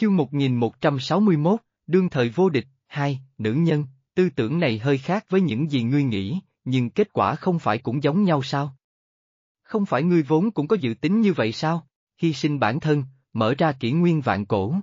Chương 1161, Đương thời vô địch, hai, nữ nhân, tư tưởng này hơi khác với những gì ngươi nghĩ, nhưng kết quả không phải cũng giống nhau sao? Không phải ngươi vốn cũng có dự tính như vậy sao? Hy sinh bản thân, mở ra kỷ nguyên vạn cổ.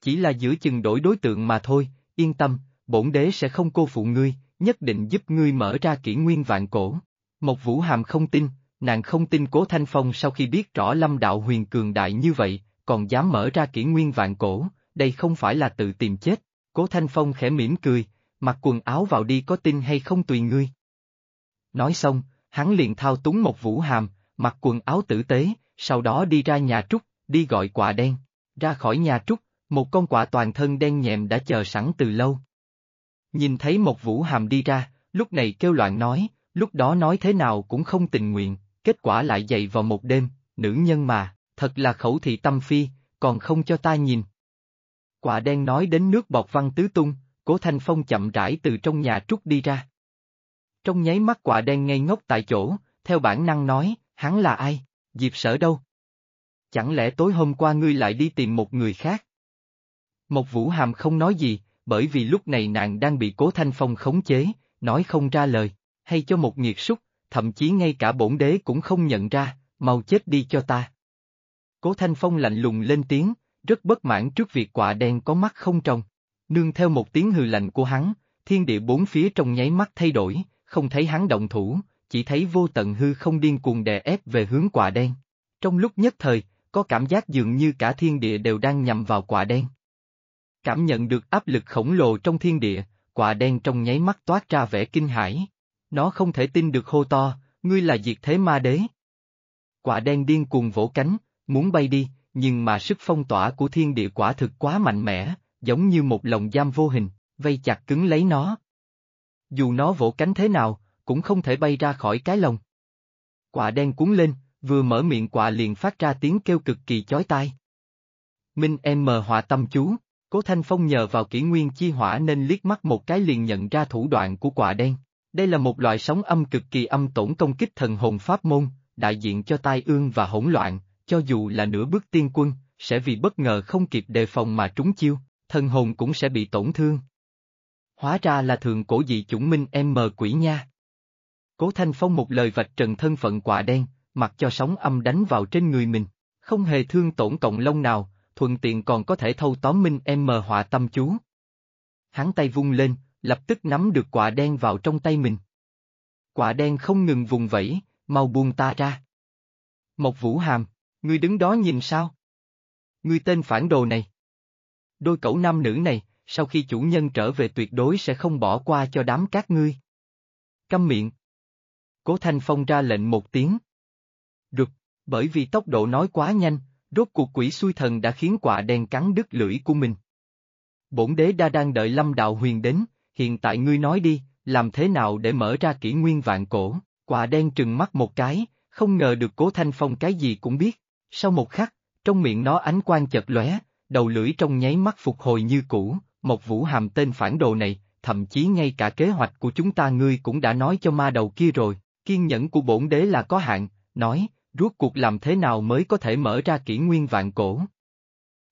Chỉ là giữa chừng đổi đối tượng mà thôi, yên tâm, bổn đế sẽ không cô phụ ngươi, nhất định giúp ngươi mở ra kỷ nguyên vạn cổ. Một vũ hàm không tin, nàng không tin cố thanh phong sau khi biết rõ lâm đạo huyền cường đại như vậy, còn dám mở ra kỷ nguyên vạn cổ, đây không phải là tự tìm chết. Cố Thanh Phong khẽ mỉm cười, mặc quần áo vào đi có tin hay không tùy ngươi. Nói xong, hắn liền thao túng một vũ hàm, mặc quần áo tử tế, sau đó đi ra nhà trúc, đi gọi quả đen. Ra khỏi nhà trúc, một con quả toàn thân đen nhẹm đã chờ sẵn từ lâu. Nhìn thấy một vũ hàm đi ra, lúc này kêu loạn nói, lúc đó nói thế nào cũng không tình nguyện, kết quả lại dậy vào một đêm, nữ nhân mà, thật là khẩu thị tâm phi, còn không cho ta nhìn. Quả đen nói đến nước bọt văn tứ tung, cố thanh phong chậm rãi từ trong nhà trút đi ra. Trong nháy mắt quả đen ngây ngốc tại chỗ, theo bản năng nói, hắn là ai, dịp sở đâu. Chẳng lẽ tối hôm qua ngươi lại đi tìm một người khác? Một vũ hàm không nói gì, bởi vì lúc này nàng đang bị cố thanh phong khống chế, nói không ra lời, hay cho một nghiệt súc, thậm chí ngay cả bổn đế cũng không nhận ra, mau chết đi cho ta. Cố Thanh Phong lạnh lùng lên tiếng, rất bất mãn trước việc quả đen có mắt không trong. Nương theo một tiếng hừ lạnh của hắn, thiên địa bốn phía trong nháy mắt thay đổi, không thấy hắn động thủ, chỉ thấy vô tận hư không điên cuồng đè ép về hướng quả đen. Trong lúc nhất thời, có cảm giác dường như cả thiên địa đều đang nhằm vào quả đen. Cảm nhận được áp lực khổng lồ trong thiên địa, quả đen trong nháy mắt toát ra vẻ kinh hãi. Nó không thể tin được hô to, ngươi là diệt thế ma đế. Quả đen điên cuồng vỗ cánh, muốn bay đi, nhưng mà sức phong tỏa của thiên địa quả thực quá mạnh mẽ, giống như một lồng giam vô hình, vây chặt cứng lấy nó. Dù nó vỗ cánh thế nào, cũng không thể bay ra khỏi cái lồng. Quả đen cuốn lên, vừa mở miệng quả liền phát ra tiếng kêu cực kỳ chói tai. Minh em mờ họa tâm chú, cố thanh phong nhờ vào kỷ nguyên chi hỏa nên liếc mắt một cái liền nhận ra thủ đoạn của quả đen. Đây là một loại sóng âm cực kỳ âm tổn công kích thần hồn pháp môn, đại diện cho tai ương và hỗn loạn, cho dù là nửa bước tiên quân, sẽ vì bất ngờ không kịp đề phòng mà trúng chiêu, thần hồn cũng sẽ bị tổn thương. Hóa ra là thường cổ dị chủng minh em mờ quỷ nha. Cố Thanh Phong một lời vạch trần thân phận quả đen, mặc cho sóng âm đánh vào trên người mình, không hề thương tổn cộng lông nào, thuận tiện còn có thể thâu tóm minh em mờ họa tâm chú. Hắn tay vung lên, lập tức nắm được quả đen vào trong tay mình. Quả đen không ngừng vùng vẫy, mau buông ta ra. Mộc Vũ Hàm Ngươi đứng đó nhìn sao? Ngươi tên phản đồ này. Đôi cẩu nam nữ này, sau khi chủ nhân trở về tuyệt đối sẽ không bỏ qua cho đám các ngươi. Câm miệng. Cố Thanh Phong ra lệnh một tiếng. Được. bởi vì tốc độ nói quá nhanh, rốt cuộc quỷ xuôi thần đã khiến quả đen cắn đứt lưỡi của mình. Bổn đế đa đang đợi lâm đạo huyền đến, hiện tại ngươi nói đi, làm thế nào để mở ra kỷ nguyên vạn cổ, quả đen trừng mắt một cái, không ngờ được cố thanh phong cái gì cũng biết. Sau một khắc, trong miệng nó ánh quang chật lóe, đầu lưỡi trong nháy mắt phục hồi như cũ, một Vũ Hàm tên phản đồ này, thậm chí ngay cả kế hoạch của chúng ta ngươi cũng đã nói cho ma đầu kia rồi, kiên nhẫn của bổn đế là có hạn, nói, rốt cuộc làm thế nào mới có thể mở ra kỷ nguyên vạn cổ.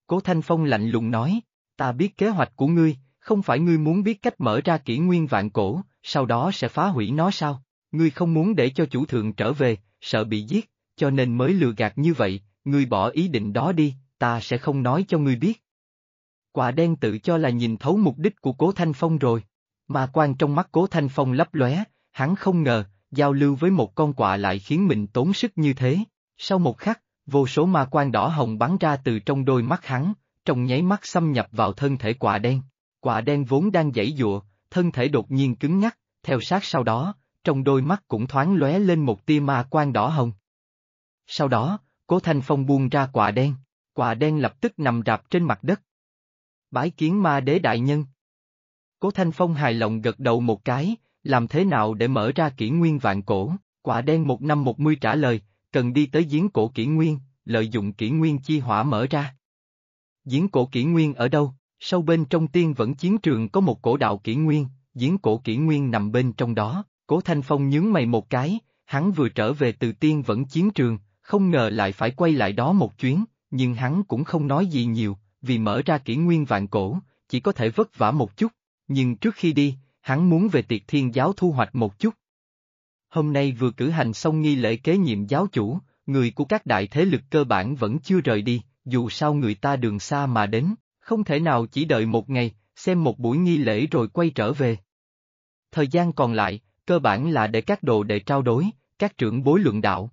Cố Thanh Phong lạnh lùng nói, ta biết kế hoạch của ngươi, không phải ngươi muốn biết cách mở ra kỷ nguyên vạn cổ, sau đó sẽ phá hủy nó sao, ngươi không muốn để cho chủ thượng trở về, sợ bị giết, cho nên mới lừa gạt như vậy, ngươi bỏ ý định đó đi, ta sẽ không nói cho ngươi biết. Quả đen tự cho là nhìn thấu mục đích của Cố Thanh Phong rồi, mà quan trong mắt Cố Thanh Phong lấp lóe, hắn không ngờ, giao lưu với một con quạ lại khiến mình tốn sức như thế. Sau một khắc, vô số ma quan đỏ hồng bắn ra từ trong đôi mắt hắn, trong nháy mắt xâm nhập vào thân thể quạ đen. Quạ đen vốn đang giãy dụa, thân thể đột nhiên cứng ngắc, theo sát sau đó, trong đôi mắt cũng thoáng lóe lên một tia ma quan đỏ hồng. Sau đó, Cố Thanh Phong buông ra quả đen, quả đen lập tức nằm rạp trên mặt đất. Bái kiến ma đế đại nhân. Cố Thanh Phong hài lòng gật đầu một cái, làm thế nào để mở ra kỷ nguyên vạn cổ, quả đen một năm một mươi trả lời, cần đi tới giếng cổ kỷ nguyên, lợi dụng kỷ nguyên chi hỏa mở ra. Giếng cổ kỷ nguyên ở đâu? Sâu bên trong tiên vẫn chiến trường có một cổ đạo kỷ nguyên, giếng cổ kỷ nguyên nằm bên trong đó, cố Thanh Phong nhướng mày một cái, hắn vừa trở về từ tiên vẫn chiến trường, không ngờ lại phải quay lại đó một chuyến, nhưng hắn cũng không nói gì nhiều, vì mở ra kỷ nguyên vạn cổ, chỉ có thể vất vả một chút, nhưng trước khi đi, hắn muốn về tiệc thiên giáo thu hoạch một chút. Hôm nay vừa cử hành xong nghi lễ kế nhiệm giáo chủ, người của các đại thế lực cơ bản vẫn chưa rời đi, dù sao người ta đường xa mà đến, không thể nào chỉ đợi một ngày, xem một buổi nghi lễ rồi quay trở về. Thời gian còn lại, cơ bản là để các đồ để trao đổi, các trưởng bối luận đạo.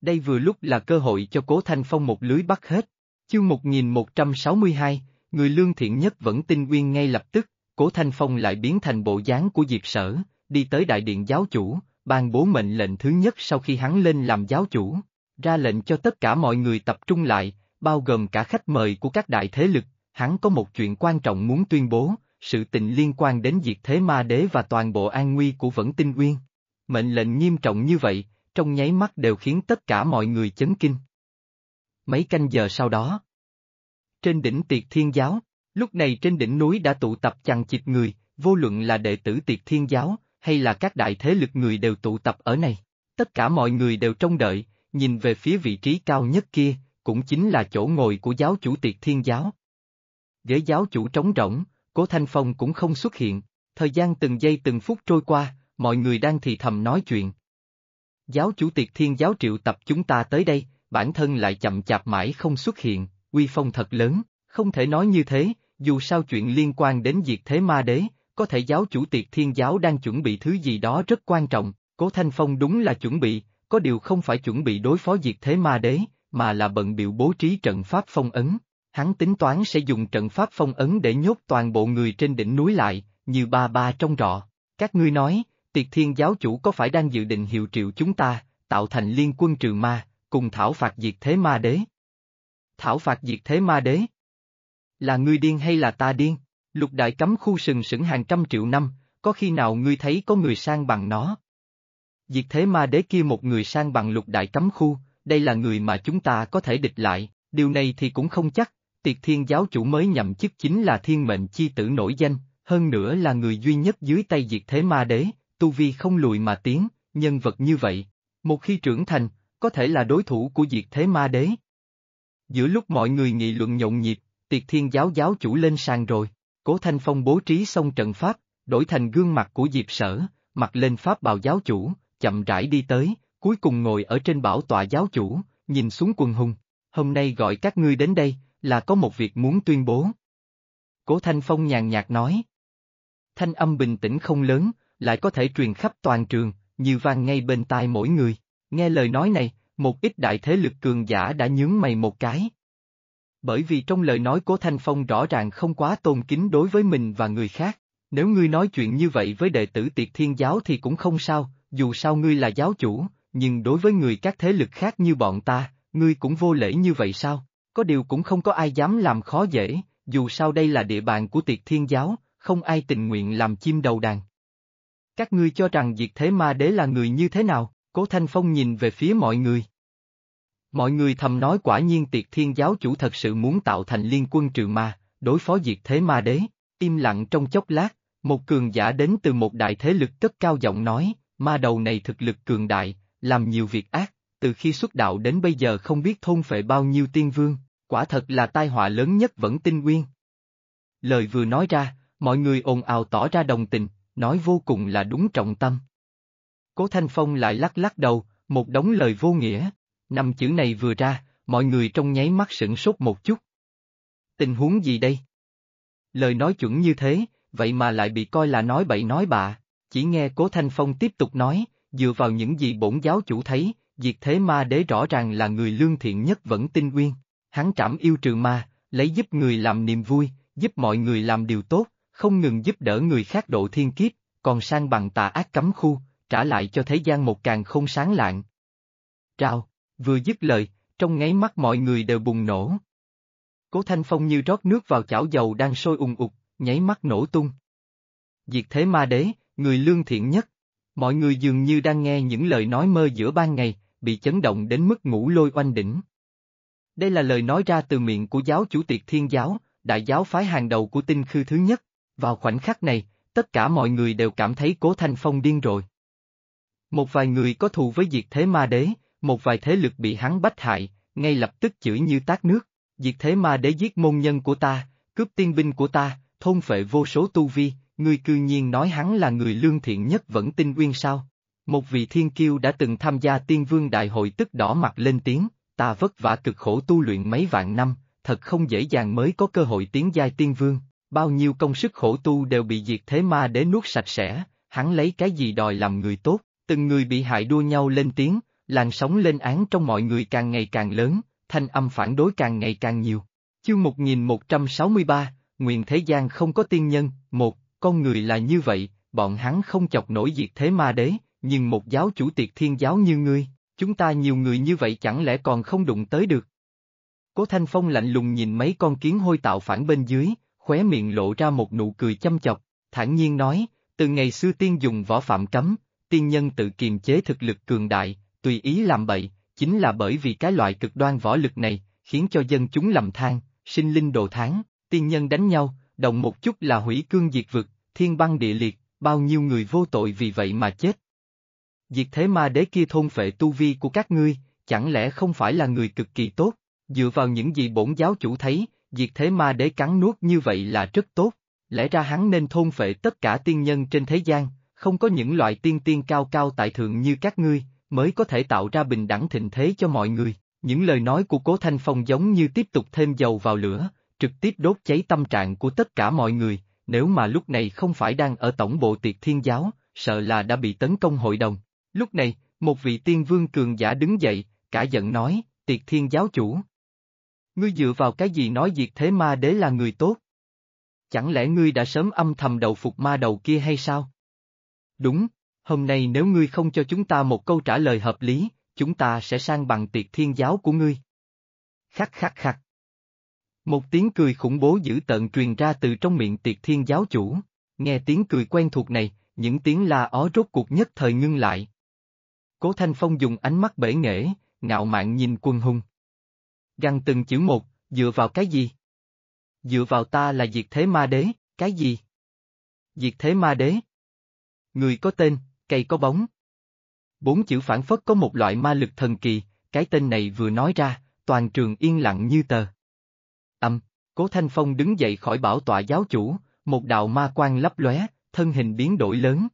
Đây vừa lúc là cơ hội cho Cố Thanh Phong một lưới bắt hết. Chương 1162, người lương thiện nhất vẫn tin uyên ngay lập tức, Cố Thanh Phong lại biến thành bộ dáng của Diệp Sở, đi tới đại điện giáo chủ, ban bố mệnh lệnh thứ nhất sau khi hắn lên làm giáo chủ, ra lệnh cho tất cả mọi người tập trung lại, bao gồm cả khách mời của các đại thế lực, hắn có một chuyện quan trọng muốn tuyên bố, sự tình liên quan đến diệt thế ma đế và toàn bộ an nguy của Vẫn Tinh Uyên. Mệnh lệnh nghiêm trọng như vậy, trong nháy mắt đều khiến tất cả mọi người chấn kinh. Mấy canh giờ sau đó, trên đỉnh tiệc thiên giáo, lúc này trên đỉnh núi đã tụ tập chằng chịt người, vô luận là đệ tử tiệc thiên giáo, hay là các đại thế lực người đều tụ tập ở này. Tất cả mọi người đều trông đợi, nhìn về phía vị trí cao nhất kia, cũng chính là chỗ ngồi của giáo chủ tiệc thiên giáo. Ghế giáo chủ trống rỗng, cố Thanh Phong cũng không xuất hiện, thời gian từng giây từng phút trôi qua, mọi người đang thì thầm nói chuyện, Giáo chủ tiệt thiên giáo triệu tập chúng ta tới đây, bản thân lại chậm chạp mãi không xuất hiện, uy phong thật lớn, không thể nói như thế, dù sao chuyện liên quan đến diệt thế ma đế, có thể giáo chủ tiệt thiên giáo đang chuẩn bị thứ gì đó rất quan trọng, cố Thanh Phong đúng là chuẩn bị, có điều không phải chuẩn bị đối phó diệt thế ma đế, mà là bận biểu bố trí trận pháp phong ấn. Hắn tính toán sẽ dùng trận pháp phong ấn để nhốt toàn bộ người trên đỉnh núi lại, như ba ba trong rọ. Các ngươi nói, tiệt thiên giáo chủ có phải đang dự định hiệu triệu chúng ta, tạo thành liên quân trừ ma, cùng thảo phạt diệt thế ma đế? Thảo phạt diệt thế ma đế? Là ngươi điên hay là ta điên? Lục đại cấm khu sừng sững hàng trăm triệu năm, có khi nào ngươi thấy có người sang bằng nó? Diệt thế ma đế kia một người sang bằng lục đại cấm khu, đây là người mà chúng ta có thể địch lại, điều này thì cũng không chắc, tiệt thiên giáo chủ mới nhậm chức chính là thiên mệnh chi tử nổi danh, hơn nữa là người duy nhất dưới tay diệt thế ma đế, tu vi không lùi mà tiến, nhân vật như vậy, một khi trưởng thành, có thể là đối thủ của diệt thế ma đế. Giữa lúc mọi người nghị luận nhộn nhịp, tiệt thiên giáo giáo chủ lên sàn rồi, cố thanh phong bố trí xong trận pháp, đổi thành gương mặt của diệp sở, mặc lên pháp bào giáo chủ, chậm rãi đi tới, cuối cùng ngồi ở trên bảo tọa giáo chủ, nhìn xuống quần hùng, hôm nay gọi các ngươi đến đây, là có một việc muốn tuyên bố. Cố Thanh Phong nhàn nhạt nói. Thanh âm bình tĩnh không lớn, lại có thể truyền khắp toàn trường, như vang ngay bên tai mỗi người. Nghe lời nói này, một ít đại thế lực cường giả đã nhướng mày một cái. Bởi vì trong lời nói của Thanh Phong rõ ràng không quá tôn kính đối với mình và người khác, nếu ngươi nói chuyện như vậy với đệ tử tiệt thiên giáo thì cũng không sao, dù sao ngươi là giáo chủ, nhưng đối với người các thế lực khác như bọn ta, ngươi cũng vô lễ như vậy sao, có điều cũng không có ai dám làm khó dễ, dù sao đây là địa bàn của tiệt thiên giáo, không ai tình nguyện làm chim đầu đàn. Các ngươi cho rằng diệt thế ma đế là người như thế nào? Cố Thanh Phong nhìn về phía mọi người. Mọi người thầm nói quả nhiên tiệt thiên giáo chủ thật sự muốn tạo thành liên quân trừ ma, đối phó diệt thế ma đế. Im lặng trong chốc lát, một cường giả đến từ một đại thế lực cất cao giọng nói, ma đầu này thực lực cường đại, làm nhiều việc ác, từ khi xuất đạo đến bây giờ không biết thôn phệ bao nhiêu tiên vương, quả thật là tai họa lớn nhất vẫn tinh nguyên. Lời vừa nói ra, mọi người ồn ào tỏ ra đồng tình, nói vô cùng là đúng trọng tâm. Cố Thanh Phong lại lắc lắc đầu, một đống lời vô nghĩa, năm chữ này vừa ra, mọi người trong nháy mắt sửng sốt một chút. Tình huống gì đây? Lời nói chuẩn như thế, vậy mà lại bị coi là nói bậy nói bạ, chỉ nghe Cố Thanh Phong tiếp tục nói, dựa vào những gì bổn giáo chủ thấy, diệt thế ma đế rõ ràng là người lương thiện nhất vẫn tinh nguyên, hắn trảm yêu trừ ma, lấy giúp người làm niềm vui, giúp mọi người làm điều tốt, không ngừng giúp đỡ người khác độ thiên kiếp, còn sang bằng tà ác cấm khu, trả lại cho thế gian một càng không sáng lạng. Rào, vừa dứt lời, trong ngáy mắt mọi người đều bùng nổ. Cố Thanh Phong như rót nước vào chảo dầu đang sôi ung ục, nháy mắt nổ tung. Diệt thế ma đế, người lương thiện nhất. Mọi người dường như đang nghe những lời nói mơ giữa ban ngày, bị chấn động đến mức ngủ lôi oanh đỉnh. Đây là lời nói ra từ miệng của giáo chủ tiệt thiên giáo, đại giáo phái hàng đầu của tinh khư thứ nhất. Vào khoảnh khắc này, tất cả mọi người đều cảm thấy Cố Thanh Phong điên rồi. Một vài người có thù với diệt thế ma đế, một vài thế lực bị hắn bách hại, ngay lập tức chửi như tát nước, diệt thế ma đế giết môn nhân của ta, cướp tiên binh của ta, thôn phệ vô số tu vi, người cư nhiên nói hắn là người lương thiện nhất vẫn tin nguyên sao. Một vị thiên kiêu đã từng tham gia tiên vương đại hội tức đỏ mặt lên tiếng, ta vất vả cực khổ tu luyện mấy vạn năm, thật không dễ dàng mới có cơ hội tiến giai tiên vương, bao nhiêu công sức khổ tu đều bị diệt thế ma đế nuốt sạch sẽ, hắn lấy cái gì đòi làm người tốt, từng người bị hại đua nhau lên tiếng, làn sóng lên án trong mọi người càng ngày càng lớn, thanh âm phản đối càng ngày càng nhiều. Chương 1163, Nguyện Thế gian không có tiên nhân, một, con người là như vậy, bọn hắn không chọc nổi diệt thế ma đế, nhưng một giáo chủ tiệt thiên giáo như ngươi, chúng ta nhiều người như vậy chẳng lẽ còn không đụng tới được. Cố Thanh Phong lạnh lùng nhìn mấy con kiến hôi tạo phản bên dưới, khóe miệng lộ ra một nụ cười chăm chọc, thản nhiên nói, từ ngày xưa tiên dùng võ phạm cấm, tiên nhân tự kiềm chế thực lực cường đại, tùy ý làm bậy, chính là bởi vì cái loại cực đoan võ lực này, khiến cho dân chúng lầm than, sinh linh đồ tháng, tiên nhân đánh nhau, đồng một chút là hủy cương diệt vực, thiên băng địa liệt, bao nhiêu người vô tội vì vậy mà chết. Diệt thế ma đế kia thôn phệ tu vi của các ngươi, chẳng lẽ không phải là người cực kỳ tốt, dựa vào những gì bổn giáo chủ thấy, diệt thế ma đế cắn nuốt như vậy là rất tốt, lẽ ra hắn nên thôn phệ tất cả tiên nhân trên thế gian, không có những loại tiên tiên cao cao tại thượng như các ngươi, mới có thể tạo ra bình đẳng thịnh thế cho mọi người. Những lời nói của Cố Thanh Phong giống như tiếp tục thêm dầu vào lửa, trực tiếp đốt cháy tâm trạng của tất cả mọi người, nếu mà lúc này không phải đang ở tổng bộ tiệc thiên giáo, sợ là đã bị tấn công hội đồng. Lúc này, một vị tiên vương cường giả đứng dậy, cả giận nói, tiệc thiên giáo chủ, Ngươi dựa vào cái gì nói diệt thế ma đế là người tốt? Chẳng lẽ ngươi đã sớm âm thầm đầu phục ma đầu kia hay sao? Đúng, hôm nay nếu ngươi không cho chúng ta một câu trả lời hợp lý, chúng ta sẽ sang bằng tiệc thiên giáo của ngươi. Khắc khắc khắc. Một tiếng cười khủng bố dữ tận truyền ra từ trong miệng tiệc thiên giáo chủ. Nghe tiếng cười quen thuộc này, những tiếng la ó rốt cuộc nhất thời ngưng lại. Cố Thanh Phong dùng ánh mắt bể nghệ, ngạo mạn nhìn quân hùng. Găng từng chữ một, dựa vào cái gì? Dựa vào ta là diệt thế ma đế, cái gì? Diệt thế ma đế. Người có tên, cây có bóng. Bốn chữ phản phất có một loại ma lực thần kỳ, cái tên này vừa nói ra, toàn trường yên lặng như tờ. Âm, cố Thanh Phong đứng dậy khỏi bảo tọa giáo chủ, một đạo ma quan lấp lóe, thân hình biến đổi lớn.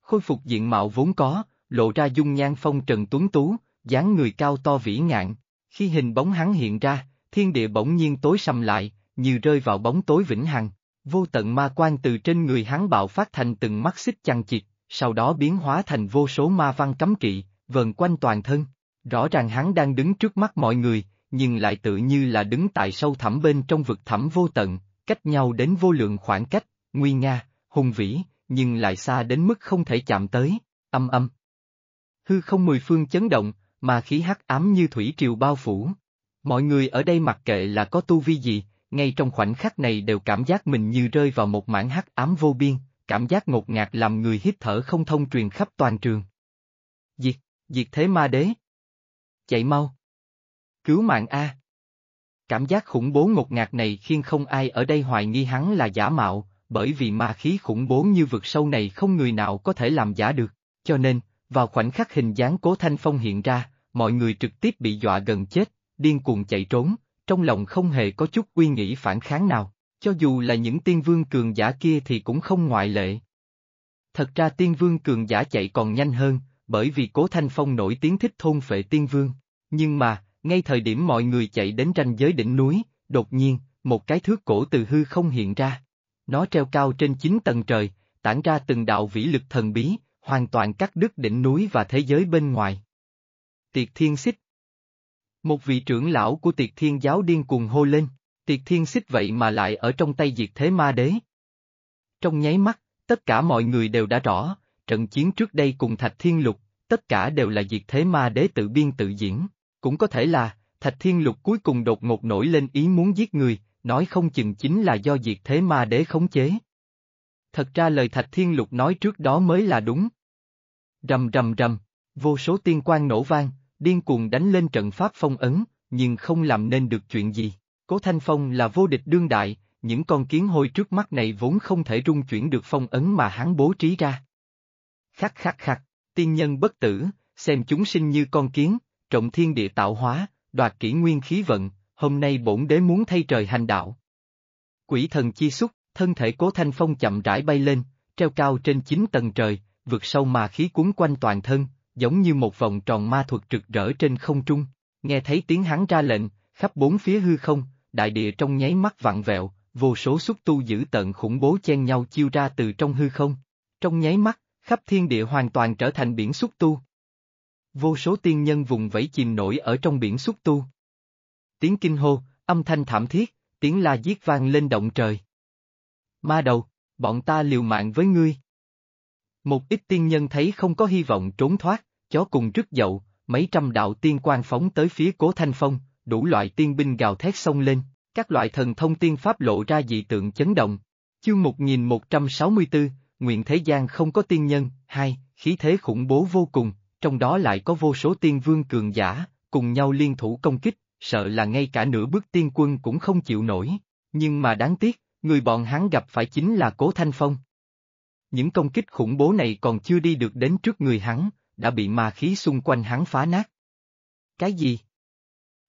Khôi phục diện mạo vốn có, lộ ra dung nhan phong trần tuấn tú, dáng người cao to vĩ ngạn, khi hình bóng hắn hiện ra, thiên địa bỗng nhiên tối sầm lại, như rơi vào bóng tối vĩnh hằng. Vô tận ma quan từ trên người hắn bạo phát thành từng mắt xích chằng chịt, sau đó biến hóa thành vô số ma văn cấm kỵ, vần quanh toàn thân. Rõ ràng hắn đang đứng trước mắt mọi người, nhưng lại tự như là đứng tại sâu thẳm bên trong vực thẳm vô tận, cách nhau đến vô lượng khoảng cách, nguy nga, hùng vĩ, nhưng lại xa đến mức không thể chạm tới, âm âm. Hư không mười phương chấn động, mà khí hắc ám như thủy triều bao phủ. Mọi người ở đây mặc kệ là có tu vi gì, ngay trong khoảnh khắc này đều cảm giác mình như rơi vào một mảng hắc ám vô biên, cảm giác ngột ngạt làm người hít thở không thông truyền khắp toàn trường. Diệt, diệt thế ma đế. Chạy mau. Cứu mạng A. Cảm giác khủng bố ngột ngạt này khiến không ai ở đây hoài nghi hắn là giả mạo, bởi vì ma khí khủng bố như vực sâu này không người nào có thể làm giả được, cho nên, vào khoảnh khắc hình dáng cố thanh phong hiện ra, mọi người trực tiếp bị dọa gần chết, điên cuồng chạy trốn, trong lòng không hề có chút uy nghĩ phản kháng nào, cho dù là những tiên vương cường giả kia thì cũng không ngoại lệ. Thật ra tiên vương cường giả chạy còn nhanh hơn, bởi vì cố thanh phong nổi tiếng thích thôn phệ tiên vương, nhưng mà, ngay thời điểm mọi người chạy đến ranh giới đỉnh núi, đột nhiên, một cái thước cổ từ hư không hiện ra. Nó treo cao trên chín tầng trời, tản ra từng đạo vĩ lực thần bí, hoàn toàn cắt đứt đỉnh núi và thế giới bên ngoài. Tiệt Thiên Xích Một vị trưởng lão của Tiệt Thiên Giáo điên cuồng hô lên, Tiệt Thiên Xích vậy mà lại ở trong tay diệt thế ma đế. Trong nháy mắt, tất cả mọi người đều đã rõ, trận chiến trước đây cùng Thạch Thiên Lục, tất cả đều là diệt thế ma đế tự biên tự diễn, cũng có thể là, Thạch Thiên Lục cuối cùng đột ngột nổi lên ý muốn giết người, nói không chừng chính là do diệt thế ma đế khống chế. Thật ra lời Thạch Thiên Lục nói trước đó mới là đúng, Rầm rầm rầm, vô số tiên quan nổ vang, điên cuồng đánh lên trận pháp phong ấn, nhưng không làm nên được chuyện gì. Cố Thanh Phong là vô địch đương đại, những con kiến hôi trước mắt này vốn không thể rung chuyển được phong ấn mà hắn bố trí ra. Khắc khắc khắc, tiên nhân bất tử, xem chúng sinh như con kiến, trọng thiên địa tạo hóa, đoạt kỷ nguyên khí vận, hôm nay bổn đế muốn thay trời hành đạo. Quỷ thần chi xúc, thân thể cố thanh phong chậm rãi bay lên, treo cao trên chín tầng trời, vượt sâu mà khí cuốn quanh toàn thân, giống như một vòng tròn ma thuật rực rỡ trên không trung. Nghe thấy tiếng hắn ra lệnh, khắp bốn phía hư không, đại địa trong nháy mắt vặn vẹo, vô số xúc tu dữ tận khủng bố chen nhau chiêu ra từ trong hư không. Trong nháy mắt, khắp thiên địa hoàn toàn trở thành biển xúc tu. Vô số tiên nhân vùng vẫy chìm nổi ở trong biển xúc tu. Tiếng kinh hô, âm thanh thảm thiết, tiếng la giết vang lên động trời. Ma đầu, bọn ta liều mạng với ngươi. Một ít tiên nhân thấy không có hy vọng trốn thoát, chó cùng rứt dậu, mấy trăm đạo tiên quan phóng tới phía cố thanh phong, đủ loại tiên binh gào thét xông lên, các loại thần thông tiên pháp lộ ra dị tượng chấn động. Chương 1164, Nguyện Thế gian không có tiên nhân, hai, khí thế khủng bố vô cùng, trong đó lại có vô số tiên vương cường giả, cùng nhau liên thủ công kích, sợ là ngay cả nửa bước tiên quân cũng không chịu nổi. Nhưng mà đáng tiếc, người bọn hắn gặp phải chính là Cố Thanh Phong, những công kích khủng bố này còn chưa đi được đến trước người hắn, đã bị ma khí xung quanh hắn phá nát. Cái gì?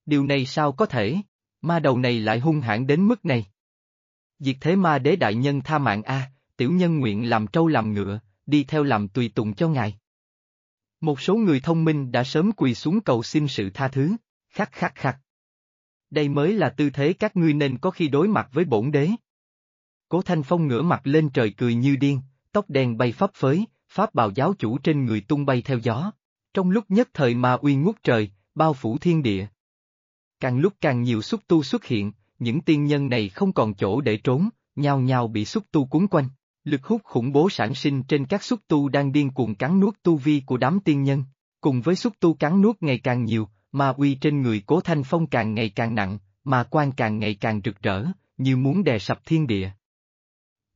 Điều này sao có thể? Ma đầu này lại hung hãn đến mức này. Diệt thế ma đế đại nhân tha mạng a, tiểu nhân nguyện làm trâu làm ngựa, đi theo làm tùy tùng cho ngài. Một số người thông minh đã sớm quỳ xuống cầu xin sự tha thứ, khắc khắc khắc. Đây mới là tư thế các ngươi nên có khi đối mặt với bổn đế. Cố Thanh Phong ngửa mặt lên trời cười như điên, tóc đen bay pháp phới, pháp bào giáo chủ trên người tung bay theo gió. Trong lúc nhất thời ma uy ngút trời, bao phủ thiên địa. Càng lúc càng nhiều xúc tu xuất hiện, những tiên nhân này không còn chỗ để trốn, nhau nhau bị xúc tu cuốn quanh. Lực hút khủng bố sản sinh trên các xúc tu đang điên cuồng cắn nuốt tu vi của đám tiên nhân, cùng với xúc tu cắn nuốt ngày càng nhiều, ma uy trên người Cố Thanh Phong càng ngày càng nặng, mà quan càng ngày càng rực rỡ, như muốn đè sập thiên địa.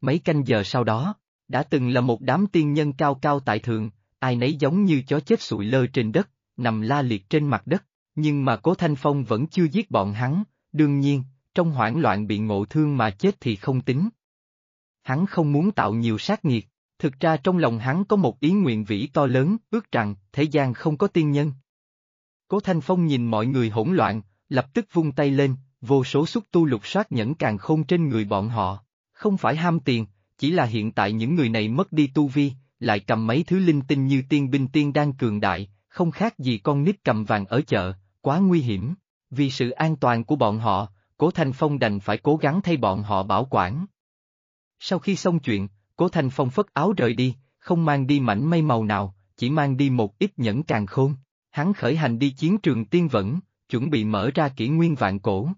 Mấy canh giờ sau đó, đã từng là một đám tiên nhân cao cao tại thượng, ai nấy giống như chó chết sụi lơ trên đất, nằm la liệt trên mặt đất, nhưng mà Cố Thanh Phong vẫn chưa giết bọn hắn, đương nhiên, trong hoảng loạn bị ngộ thương mà chết thì không tính. Hắn không muốn tạo nhiều sát nghiệt, thực ra trong lòng hắn có một ý nguyện vĩ to lớn, ước rằng thế gian không có tiên nhân. Cố Thanh Phong nhìn mọi người hỗn loạn, lập tức vung tay lên, vô số xúc tu lục soát nhẫn càng khôn trên người bọn họ, không phải ham tiền, chỉ là hiện tại những người này mất đi tu vi, lại cầm mấy thứ linh tinh như tiên binh tiên đang cường đại, không khác gì con nít cầm vàng ở chợ, quá nguy hiểm. Vì sự an toàn của bọn họ, Cố Thanh Phong đành phải cố gắng thay bọn họ bảo quản. Sau khi xong chuyện, Cố Thanh Phong phất áo rời đi, không mang đi mảnh mây màu nào, chỉ mang đi một ít nhẫn càng khôn. Hắn khởi hành đi chiến trường tiên vẫn, chuẩn bị mở ra kỷ nguyên vạn cổ.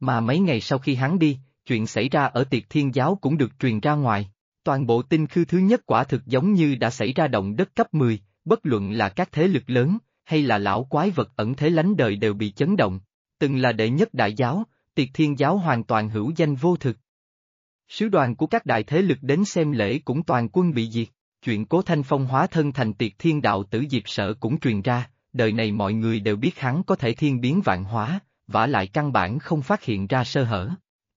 Mà mấy ngày sau khi hắn đi, chuyện xảy ra ở tiệc thiên giáo cũng được truyền ra ngoài. Toàn bộ tinh khư thứ nhất quả thực giống như đã xảy ra động đất cấp 10, bất luận là các thế lực lớn, hay là lão quái vật ẩn thế lánh đời đều bị chấn động. Từng là đệ nhất đại giáo, tiệc thiên giáo hoàn toàn hữu danh vô thực. Sứ đoàn của các đại thế lực đến xem lễ cũng toàn quân bị diệt, chuyện cố thanh phong hóa thân thành tiệc thiên đạo tử diệp sợ cũng truyền ra, đời này mọi người đều biết hắn có thể thiên biến vạn hóa, vả lại căn bản không phát hiện ra sơ hở,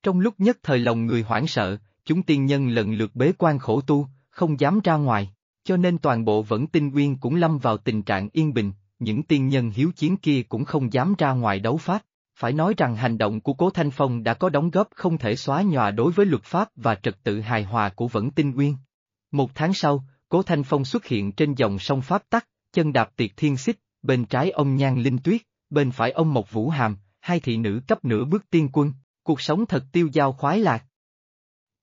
trong lúc nhất thời lòng người hoảng sợ, chúng tiên nhân lần lượt bế quan khổ tu, không dám ra ngoài, cho nên toàn bộ vẫn tinh nguyên cũng lâm vào tình trạng yên bình, những tiên nhân hiếu chiến kia cũng không dám ra ngoài đấu pháp. Phải nói rằng hành động của Cố Thanh Phong đã có đóng góp không thể xóa nhòa đối với luật pháp và trật tự hài hòa của Vẫn Tinh Nguyên. Một tháng sau, Cố Thanh Phong xuất hiện trên dòng sông Pháp Tắc, chân đạp tiệt thiên xích, bên trái ông Nhan Linh Tuyết, bên phải ông Mộc Vũ Hàm, hai thị nữ cấp nửa bước tiên quân, Cuộc sống thật tiêu dao khoái lạc.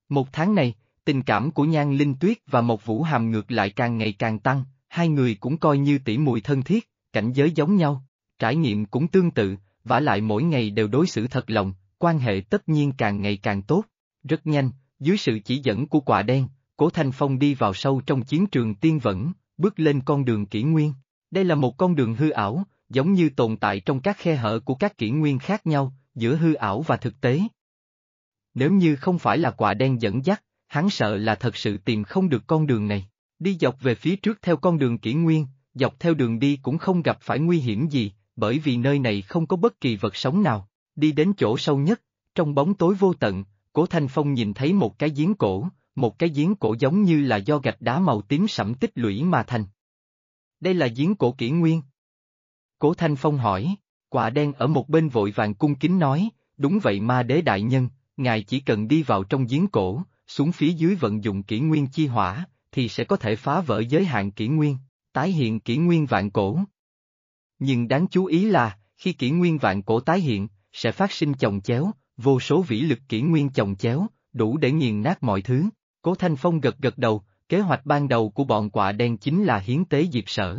Một tháng này, tình cảm của Nhan Linh Tuyết và Mộc Vũ Hàm ngược lại càng ngày càng tăng, hai người cũng coi như tỉ muội thân thiết, cảnh giới giống nhau, trải nghiệm cũng tương tự, vả lại mỗi ngày đều đối xử thật lòng, quan hệ tất nhiên càng ngày càng tốt. Rất nhanh, dưới sự chỉ dẫn của quả đen, Cố Thanh Phong đi vào sâu trong chiến trường tiên vẫn, bước lên con đường kỷ nguyên. Đây là một con đường hư ảo, giống như tồn tại trong các khe hở của các kỷ nguyên khác nhau, giữa hư ảo và thực tế. Nếu như không phải là quả đen dẫn dắt, hắn sợ là thật sự tìm không được con đường này. Đi dọc về phía trước theo con đường kỷ nguyên, dọc theo đường đi cũng không gặp phải nguy hiểm gì, bởi vì nơi này không có bất kỳ vật sống nào. Đi đến chỗ sâu nhất, trong bóng tối vô tận, Cố Thanh Phong nhìn thấy một cái giếng cổ, một cái giếng cổ giống như là do gạch đá màu tím sẫm tích lũy mà thành. Đây là giếng cổ kỷ nguyên. Cố Thanh Phong hỏi. Quả đen ở một bên vội vàng cung kính nói, đúng vậy ma đế đại nhân, ngài chỉ cần đi vào trong giếng cổ, xuống phía dưới vận dụng kỷ nguyên chi hỏa, thì sẽ có thể phá vỡ giới hạn kỷ nguyên, tái hiện kỷ nguyên vạn cổ. Nhưng đáng chú ý là, khi kỷ nguyên vạn cổ tái hiện, sẽ phát sinh chồng chéo, vô số vĩ lực kỷ nguyên chồng chéo, đủ để nghiền nát mọi thứ. Cố Thanh Phong gật gật đầu, kế hoạch ban đầu của bọn quạ đen chính là hiến tế diệp sở.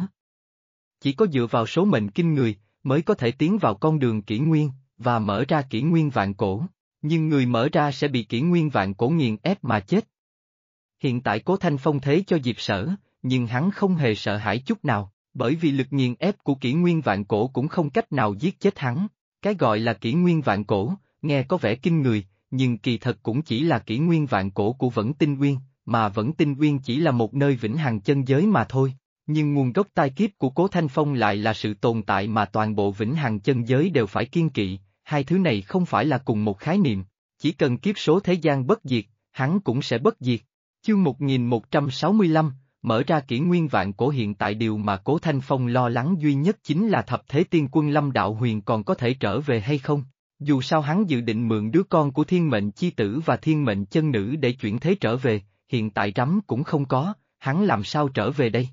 Chỉ có dựa vào số mệnh kinh người, mới có thể tiến vào con đường kỷ nguyên, và mở ra kỷ nguyên vạn cổ. Nhưng người mở ra sẽ bị kỷ nguyên vạn cổ nghiền ép mà chết. Hiện tại Cố Thanh Phong thế cho Diệp Sở, nhưng hắn không hề sợ hãi chút nào, bởi vì lực nghiền ép của kỷ nguyên vạn cổ cũng không cách nào giết chết hắn. Cái gọi là kỷ nguyên vạn cổ, nghe có vẻ kinh người, nhưng kỳ thật cũng chỉ là kỷ nguyên vạn cổ của Vẫn Tinh Nguyên, mà Vẫn Tinh Nguyên chỉ là một nơi vĩnh hằng chân giới mà thôi. Nhưng nguồn gốc tai kiếp của Cố Thanh Phong lại là sự tồn tại mà toàn bộ vĩnh hằng chân giới đều phải kiên kỵ, hai thứ này không phải là cùng một khái niệm, chỉ cần kiếp số thế gian bất diệt, hắn cũng sẽ bất diệt. Chương 1165, mở ra kỷ nguyên vạn cổ hiện tại điều mà Cố Thanh Phong lo lắng duy nhất chính là thập thế tiên quân Lâm Đạo Huyền còn có thể trở về hay không. Dù sao hắn dự định mượn đứa con của thiên mệnh chi tử và thiên mệnh chân nữ để chuyển thế trở về, hiện tại rắm cũng không có, hắn làm sao trở về đây?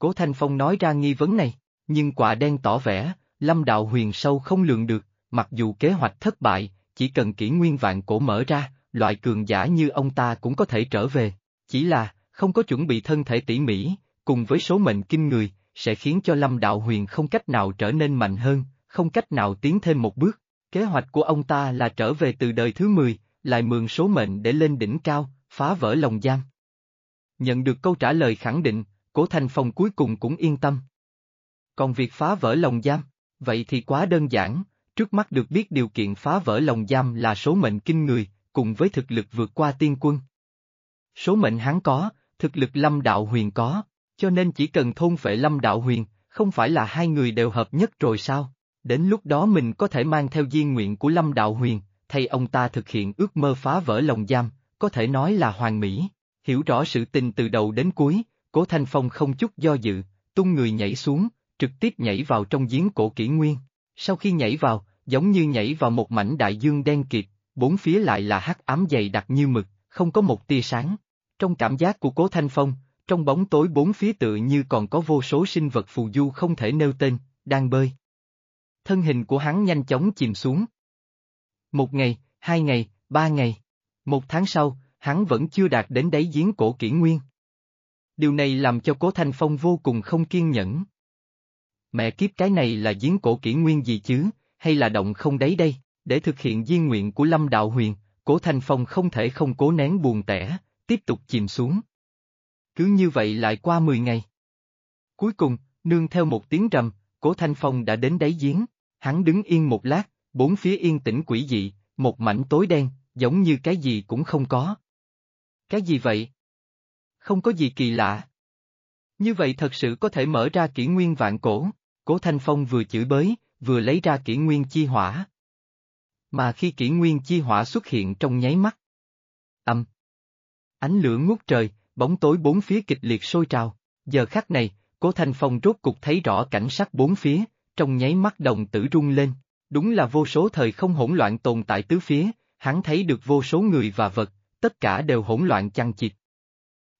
Cố Thanh Phong nói ra nghi vấn này, nhưng quả đen tỏ vẻ, lâm đạo huyền sâu không lường được, mặc dù kế hoạch thất bại, chỉ cần kỹ nguyên vạn cổ mở ra, loại cường giả như ông ta cũng có thể trở về, chỉ là, không có chuẩn bị thân thể tỉ mỉ, cùng với số mệnh kinh người, sẽ khiến cho lâm đạo huyền không cách nào trở nên mạnh hơn, không cách nào tiến thêm một bước. Kế hoạch của ông ta là trở về từ đời thứ 10, lại mượn số mệnh để lên đỉnh cao, phá vỡ lòng giam. Nhận được câu trả lời khẳng định, Cố Thành Phong cuối cùng cũng yên tâm. Còn việc phá vỡ lồng giam, vậy thì quá đơn giản, trước mắt được biết điều kiện phá vỡ lồng giam là số mệnh kinh người, cùng với thực lực vượt qua tiên quân. Số mệnh hắn có, thực lực lâm đạo huyền có, cho nên chỉ cần thôn phệ lâm đạo huyền, không phải là hai người đều hợp nhất rồi sao? Đến lúc đó mình có thể mang theo di nguyện của lâm đạo huyền, thay ông ta thực hiện ước mơ phá vỡ lồng giam, có thể nói là hoàn mỹ. Hiểu rõ sự tình từ đầu đến cuối, Cố Thanh Phong không chút do dự, tung người nhảy xuống, trực tiếp nhảy vào trong giếng cổ kỷ nguyên. Sau khi nhảy vào, giống như nhảy vào một mảnh đại dương đen kịt, bốn phía lại là hắc ám dày đặc như mực, không có một tia sáng. Trong cảm giác của Cố Thanh Phong, trong bóng tối bốn phía tựa như còn có vô số sinh vật phù du không thể nêu tên, đang bơi. Thân hình của hắn nhanh chóng chìm xuống. Một ngày, hai ngày, ba ngày. Một tháng sau, hắn vẫn chưa đạt đến đáy giếng cổ kỷ nguyên. Điều này làm cho Cố Thanh Phong vô cùng không kiên nhẫn. Mẹ kiếp cái này là giếng cổ kỷ nguyên gì chứ, hay là động không đấy đây, để thực hiện di nguyện của Lâm Đạo Huyền, Cố Thanh Phong không thể không cố nén buồn tẻ, tiếp tục chìm xuống. Cứ như vậy lại qua 10 ngày. Cuối cùng, nương theo một tiếng rầm, Cố Thanh Phong đã đến đáy giếng, hắn đứng yên một lát, bốn phía yên tĩnh quỷ dị, một mảnh tối đen, giống như cái gì cũng không có. Cái gì vậy? không có gì kỳ lạ. Như vậy thật sự có thể mở ra kỷ nguyên vạn cổ, cố Thanh Phong vừa chửi bới, vừa lấy ra kỷ nguyên chi hỏa. Mà khi kỷ nguyên chi hỏa xuất hiện trong nháy mắt. Âm. Ánh lửa ngút trời, bóng tối bốn phía kịch liệt sôi trào, giờ khắc này, cố Thanh Phong rốt cục thấy rõ cảnh sắc bốn phía, trong nháy mắt đồng tử rung lên, đúng là vô số thời không hỗn loạn tồn tại tứ phía, hắn thấy được vô số người và vật, tất cả đều hỗn loạn chằng chịt,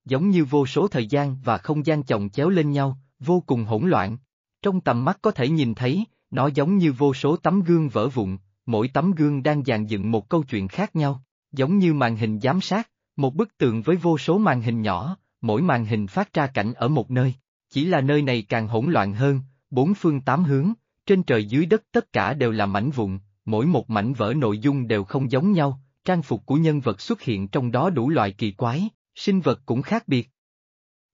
giống như vô số thời gian và không gian chồng chéo lên nhau, vô cùng hỗn loạn. Trong tầm mắt có thể nhìn thấy, nó giống như vô số tấm gương vỡ vụn, mỗi tấm gương đang dàn dựng một câu chuyện khác nhau, giống như màn hình giám sát, một bức tường với vô số màn hình nhỏ, mỗi màn hình phát ra cảnh ở một nơi. Chỉ là nơi này càng hỗn loạn hơn, bốn phương tám hướng, trên trời dưới đất tất cả đều là mảnh vụn, mỗi một mảnh vỡ nội dung đều không giống nhau, trang phục của nhân vật xuất hiện trong đó đủ loại kỳ quái, sinh vật cũng khác biệt.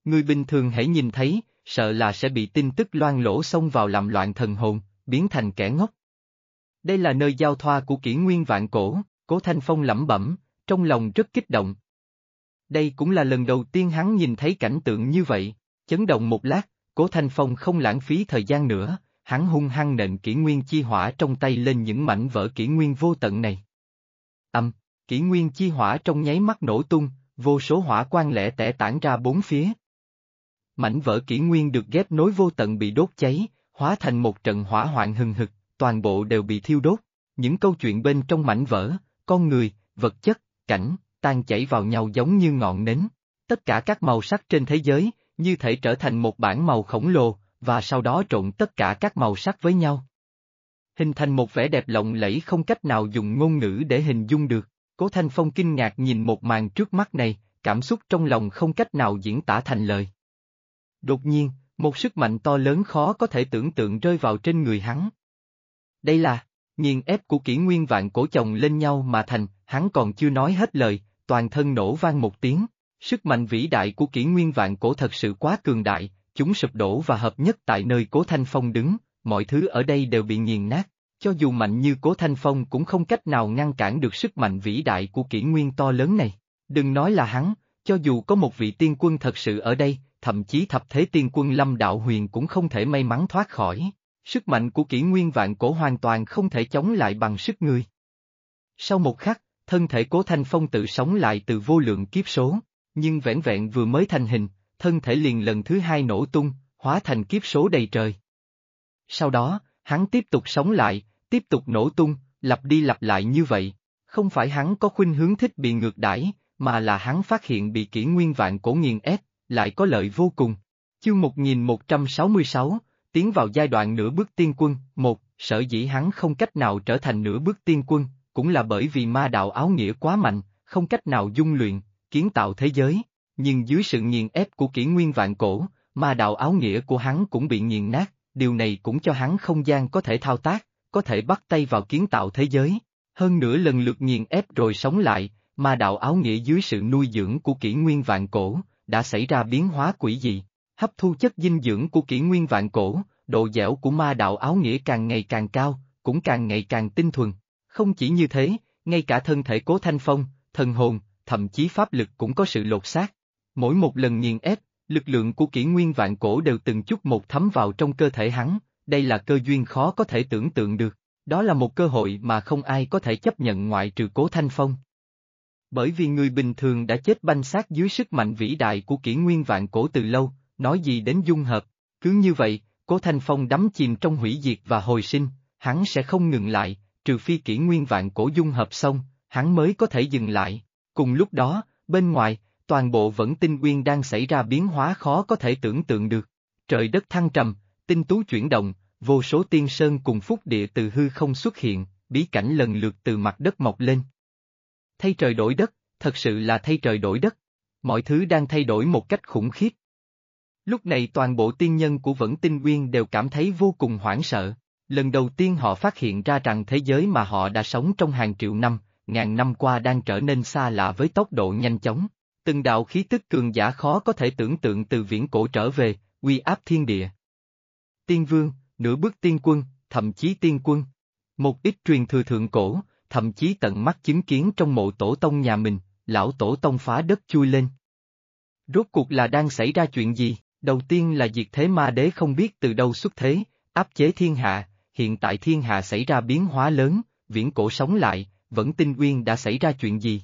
Người bình thường hãy nhìn thấy, sợ là sẽ bị tin tức loan lỗ xông vào làm loạn thần hồn, biến thành kẻ ngốc. Đây là nơi giao thoa của kỷ nguyên vạn cổ, cố Thanh Phong lẩm bẩm, trong lòng rất kích động. Đây cũng là lần đầu tiên hắn nhìn thấy cảnh tượng như vậy, chấn động một lát, cố Thanh Phong không lãng phí thời gian nữa, hắn hung hăng nện kỷ nguyên chi hỏa trong tay lên những mảnh vỡ kỷ nguyên vô tận này. Âm, kỷ nguyên chi hỏa trong nháy mắt nổ tung, vô số hỏa quan lẻ tẻ tản ra bốn phía. Mảnh vỡ kỷ nguyên được ghép nối vô tận bị đốt cháy, hóa thành một trận hỏa hoạn hừng hực, toàn bộ đều bị thiêu đốt. Những câu chuyện bên trong mảnh vỡ, con người, vật chất, cảnh, tan chảy vào nhau giống như ngọn nến. Tất cả các màu sắc trên thế giới, như thể trở thành một bản màu khổng lồ, và sau đó trộn tất cả các màu sắc với nhau. Hình thành một vẻ đẹp lộng lẫy không cách nào dùng ngôn ngữ để hình dung được. Cố Thanh Phong kinh ngạc nhìn một màn trước mắt này, cảm xúc trong lòng không cách nào diễn tả thành lời. Đột nhiên, một sức mạnh to lớn khó có thể tưởng tượng rơi vào trên người hắn. Đây là, nghiền ép của kỷ nguyên vạn cổ chồng lên nhau mà thành, hắn còn chưa nói hết lời, toàn thân nổ vang một tiếng, sức mạnh vĩ đại của kỷ nguyên vạn cổ thật sự quá cường đại, chúng sụp đổ và hợp nhất tại nơi cố Thanh Phong đứng, mọi thứ ở đây đều bị nghiền nát cho dù mạnh như Cố Thanh Phong cũng không cách nào ngăn cản được sức mạnh vĩ đại của kỷ nguyên to lớn này. Đừng nói là hắn, cho dù có một vị tiên quân thật sự ở đây, thậm chí thập thế tiên quân Lâm Đạo Huyền cũng không thể may mắn thoát khỏi. Sức mạnh của kỷ nguyên vạn cổ hoàn toàn không thể chống lại bằng sức người. Sau một khắc, thân thể Cố Thanh Phong tự sống lại từ vô lượng kiếp số, nhưng vẻn vẹn vừa mới thành hình, thân thể liền lần thứ hai nổ tung, hóa thành kiếp số đầy trời. Sau đó, hắn tiếp tục sống lại, tiếp tục nổ tung, lặp đi lặp lại như vậy. Không phải hắn có khuynh hướng thích bị ngược đãi, mà là hắn phát hiện bị kỷ nguyên vạn cổ nghiền ép, lại có lợi vô cùng. Chương 1166, tiến vào giai đoạn nửa bước tiên quân, một, sở dĩ hắn không cách nào trở thành nửa bước tiên quân, cũng là bởi vì ma đạo áo nghĩa quá mạnh, không cách nào dung luyện, kiến tạo thế giới. Nhưng dưới sự nghiền ép của kỷ nguyên vạn cổ, ma đạo áo nghĩa của hắn cũng bị nghiền nát, điều này cũng cho hắn không gian có thể thao tác, có thể bắt tay vào kiến tạo thế giới. Hơn nửa lần lượt nghiền ép rồi sống lại, mà đạo áo nghĩa dưới sự nuôi dưỡng của kỷ nguyên vạn cổ, đã xảy ra biến hóa quỷ dị. Hấp thu chất dinh dưỡng của kỷ nguyên vạn cổ, độ dẻo của ma đạo áo nghĩa càng ngày càng cao, cũng càng ngày càng tinh thuần. Không chỉ như thế, ngay cả thân thể cố thanh phong, thần hồn, thậm chí pháp lực cũng có sự lột xác. Mỗi một lần nghiền ép, Lực lượng của kỷ nguyên vạn cổ đều từng chút một thấm vào trong cơ thể hắn, đây là cơ duyên khó có thể tưởng tượng được, đó là một cơ hội mà không ai có thể chấp nhận ngoại trừ cố thanh phong. Bởi vì người bình thường đã chết banh xác dưới sức mạnh vĩ đại của kỷ nguyên vạn cổ từ lâu, nói gì đến dung hợp, cứ như vậy, cố thanh phong đắm chìm trong hủy diệt và hồi sinh, hắn sẽ không ngừng lại, trừ phi kỷ nguyên vạn cổ dung hợp xong, hắn mới có thể dừng lại. Cùng lúc đó, bên ngoài, toàn bộ vẫn tinh nguyên đang xảy ra biến hóa khó có thể tưởng tượng được. Trời đất thăng trầm, tinh tú chuyển động, vô số tiên sơn cùng phúc địa từ hư không xuất hiện, bí cảnh lần lượt từ mặt đất mọc lên. Thay trời đổi đất, thật sự là thay trời đổi đất. Mọi thứ đang thay đổi một cách khủng khiếp. Lúc này toàn bộ tiên nhân của Vẫn Tinh Nguyên đều cảm thấy vô cùng hoảng sợ. Lần đầu tiên họ phát hiện ra rằng thế giới mà họ đã sống trong hàng triệu năm, ngàn năm qua đang trở nên xa lạ với tốc độ nhanh chóng từng đạo khí tức cường giả khó có thể tưởng tượng từ viễn cổ trở về, uy áp thiên địa. Tiên vương, nửa bước tiên quân, thậm chí tiên quân. Một ít truyền thừa thượng cổ, thậm chí tận mắt chứng kiến trong mộ tổ tông nhà mình, lão tổ tông phá đất chui lên. Rốt cuộc là đang xảy ra chuyện gì, đầu tiên là diệt thế ma đế không biết từ đâu xuất thế, áp chế thiên hạ, hiện tại thiên hạ xảy ra biến hóa lớn, viễn cổ sống lại, vẫn tinh nguyên đã xảy ra chuyện gì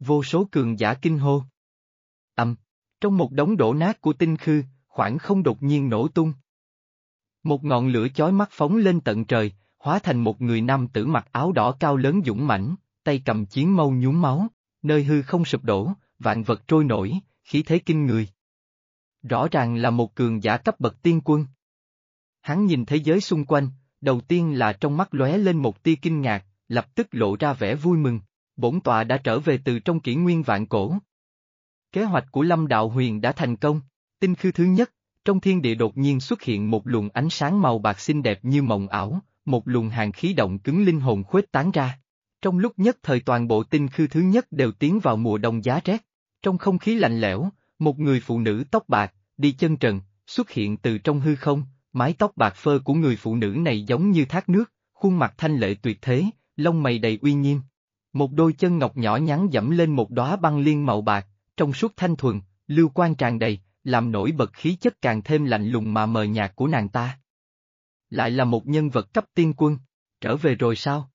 vô số cường giả kinh hô. ầm, trong một đống đổ nát của tinh khư, khoảng không đột nhiên nổ tung. Một ngọn lửa chói mắt phóng lên tận trời, hóa thành một người nam tử mặc áo đỏ cao lớn dũng mãnh, tay cầm chiến mâu nhuốm máu, nơi hư không sụp đổ, vạn vật trôi nổi, khí thế kinh người. Rõ ràng là một cường giả cấp bậc tiên quân. Hắn nhìn thế giới xung quanh, đầu tiên là trong mắt lóe lên một tia kinh ngạc, lập tức lộ ra vẻ vui mừng, bổn tọa đã trở về từ trong kỷ nguyên vạn cổ. Kế hoạch của Lâm Đạo Huyền đã thành công, tinh khư thứ nhất, trong thiên địa đột nhiên xuất hiện một luồng ánh sáng màu bạc xinh đẹp như mộng ảo, một luồng hàng khí động cứng linh hồn khuếch tán ra. Trong lúc nhất thời toàn bộ tinh khư thứ nhất đều tiến vào mùa đông giá rét. Trong không khí lạnh lẽo, một người phụ nữ tóc bạc, đi chân trần, xuất hiện từ trong hư không, mái tóc bạc phơ của người phụ nữ này giống như thác nước, khuôn mặt thanh lệ tuyệt thế, lông mày đầy uy nghiêm, một đôi chân ngọc nhỏ nhắn dẫm lên một đóa băng liên màu bạc, trong suốt thanh thuần, lưu quan tràn đầy, làm nổi bật khí chất càng thêm lạnh lùng mà mờ nhạt của nàng ta. Lại là một nhân vật cấp tiên quân, trở về rồi sao?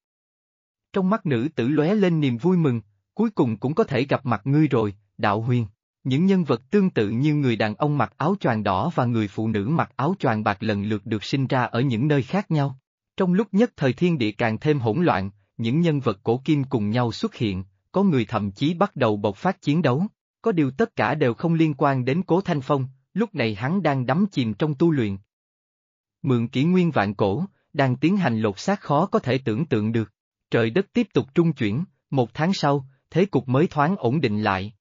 Trong mắt nữ tử lóe lên niềm vui mừng, cuối cùng cũng có thể gặp mặt ngươi rồi, đạo huyền. Những nhân vật tương tự như người đàn ông mặc áo choàng đỏ và người phụ nữ mặc áo choàng bạc lần lượt được sinh ra ở những nơi khác nhau. Trong lúc nhất thời thiên địa càng thêm hỗn loạn, những nhân vật cổ kim cùng nhau xuất hiện, có người thậm chí bắt đầu bộc phát chiến đấu. Có điều tất cả đều không liên quan đến Cố Thanh Phong, lúc này hắn đang đắm chìm trong tu luyện. Mượn kỷ nguyên vạn cổ, đang tiến hành lột xác khó có thể tưởng tượng được. Trời đất tiếp tục trung chuyển, một tháng sau, thế cục mới thoáng ổn định lại.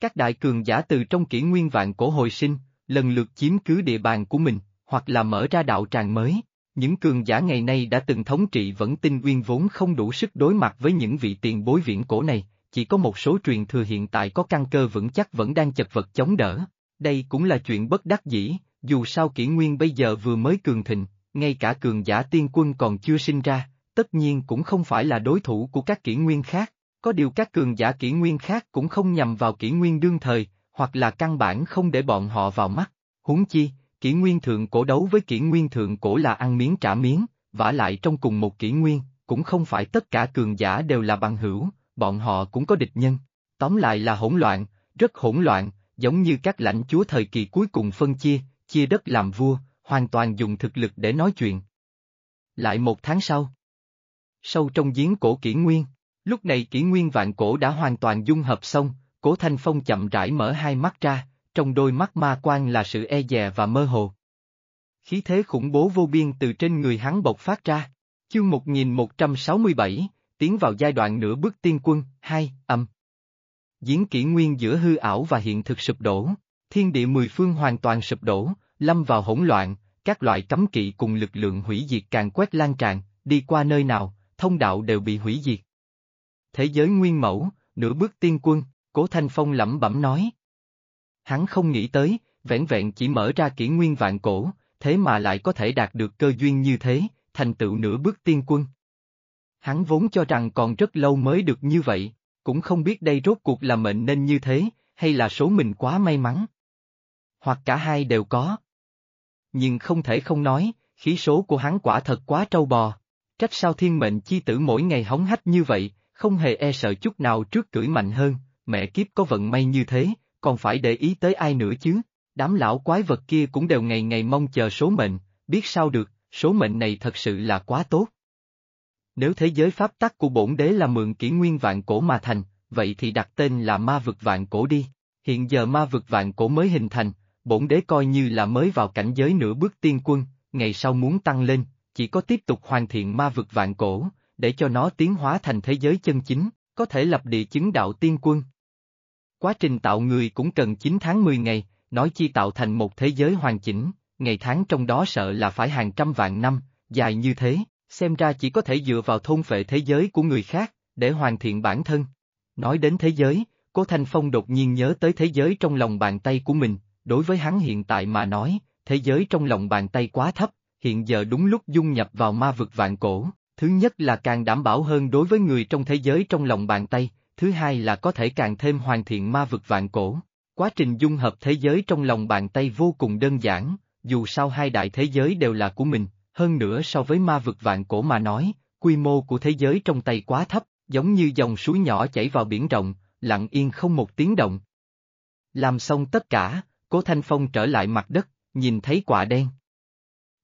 Các đại cường giả từ trong kỷ nguyên vạn cổ hồi sinh, lần lượt chiếm cứ địa bàn của mình, hoặc là mở ra đạo tràng mới những cường giả ngày nay đã từng thống trị vẫn tinh nguyên vốn không đủ sức đối mặt với những vị tiền bối viễn cổ này, chỉ có một số truyền thừa hiện tại có căn cơ vững chắc vẫn đang chật vật chống đỡ. Đây cũng là chuyện bất đắc dĩ, dù sao kỷ nguyên bây giờ vừa mới cường thịnh, ngay cả cường giả tiên quân còn chưa sinh ra, tất nhiên cũng không phải là đối thủ của các kỷ nguyên khác, có điều các cường giả kỷ nguyên khác cũng không nhằm vào kỷ nguyên đương thời, hoặc là căn bản không để bọn họ vào mắt. Huống chi, Kỷ nguyên thượng cổ đấu với kỷ nguyên thượng cổ là ăn miếng trả miếng, vả lại trong cùng một kỷ nguyên, cũng không phải tất cả cường giả đều là bằng hữu, bọn họ cũng có địch nhân. Tóm lại là hỗn loạn, rất hỗn loạn, giống như các lãnh chúa thời kỳ cuối cùng phân chia, chia đất làm vua, hoàn toàn dùng thực lực để nói chuyện. Lại một tháng sau. Sâu trong giếng cổ kỷ nguyên, lúc này kỷ nguyên vạn cổ đã hoàn toàn dung hợp xong, cổ thanh phong chậm rãi mở hai mắt ra, trong đôi mắt ma quan là sự e dè và mơ hồ. Khí thế khủng bố vô biên từ trên người hắn bộc phát ra. Chương 1167, tiến vào giai đoạn nửa bước tiên quân, hai âm. Diễn kỷ nguyên giữa hư ảo và hiện thực sụp đổ, thiên địa mười phương hoàn toàn sụp đổ, lâm vào hỗn loạn, các loại cấm kỵ cùng lực lượng hủy diệt càng quét lan tràn, đi qua nơi nào, thông đạo đều bị hủy diệt. Thế giới nguyên mẫu, nửa bước tiên quân, Cố Thanh Phong lẩm bẩm nói hắn không nghĩ tới, vẻn vẹn chỉ mở ra kỷ nguyên vạn cổ, thế mà lại có thể đạt được cơ duyên như thế, thành tựu nửa bước tiên quân. Hắn vốn cho rằng còn rất lâu mới được như vậy, cũng không biết đây rốt cuộc là mệnh nên như thế, hay là số mình quá may mắn. Hoặc cả hai đều có. Nhưng không thể không nói, khí số của hắn quả thật quá trâu bò. Trách sao thiên mệnh chi tử mỗi ngày hóng hách như vậy, không hề e sợ chút nào trước cưỡi mạnh hơn, mẹ kiếp có vận may như thế, còn phải để ý tới ai nữa chứ? Đám lão quái vật kia cũng đều ngày ngày mong chờ số mệnh, biết sao được, số mệnh này thật sự là quá tốt. Nếu thế giới pháp tắc của bổn đế là mượn kỷ nguyên vạn cổ mà thành, vậy thì đặt tên là ma vực vạn cổ đi. Hiện giờ ma vực vạn cổ mới hình thành, bổn đế coi như là mới vào cảnh giới nửa bước tiên quân, ngày sau muốn tăng lên, chỉ có tiếp tục hoàn thiện ma vực vạn cổ, để cho nó tiến hóa thành thế giới chân chính, có thể lập địa chứng đạo tiên quân. Quá trình tạo người cũng cần 9 tháng 10 ngày, nói chi tạo thành một thế giới hoàn chỉnh, ngày tháng trong đó sợ là phải hàng trăm vạn năm, dài như thế, xem ra chỉ có thể dựa vào thôn vệ thế giới của người khác, để hoàn thiện bản thân. Nói đến thế giới, Cố Thanh Phong đột nhiên nhớ tới thế giới trong lòng bàn tay của mình, đối với hắn hiện tại mà nói, thế giới trong lòng bàn tay quá thấp, hiện giờ đúng lúc dung nhập vào ma vực vạn cổ, thứ nhất là càng đảm bảo hơn đối với người trong thế giới trong lòng bàn tay, thứ hai là có thể càng thêm hoàn thiện ma vực vạn cổ. Quá trình dung hợp thế giới trong lòng bàn tay vô cùng đơn giản, dù sao hai đại thế giới đều là của mình, hơn nữa so với ma vực vạn cổ mà nói, quy mô của thế giới trong tay quá thấp, giống như dòng suối nhỏ chảy vào biển rộng, lặng yên không một tiếng động. Làm xong tất cả, Cố Thanh Phong trở lại mặt đất, nhìn thấy quả đen.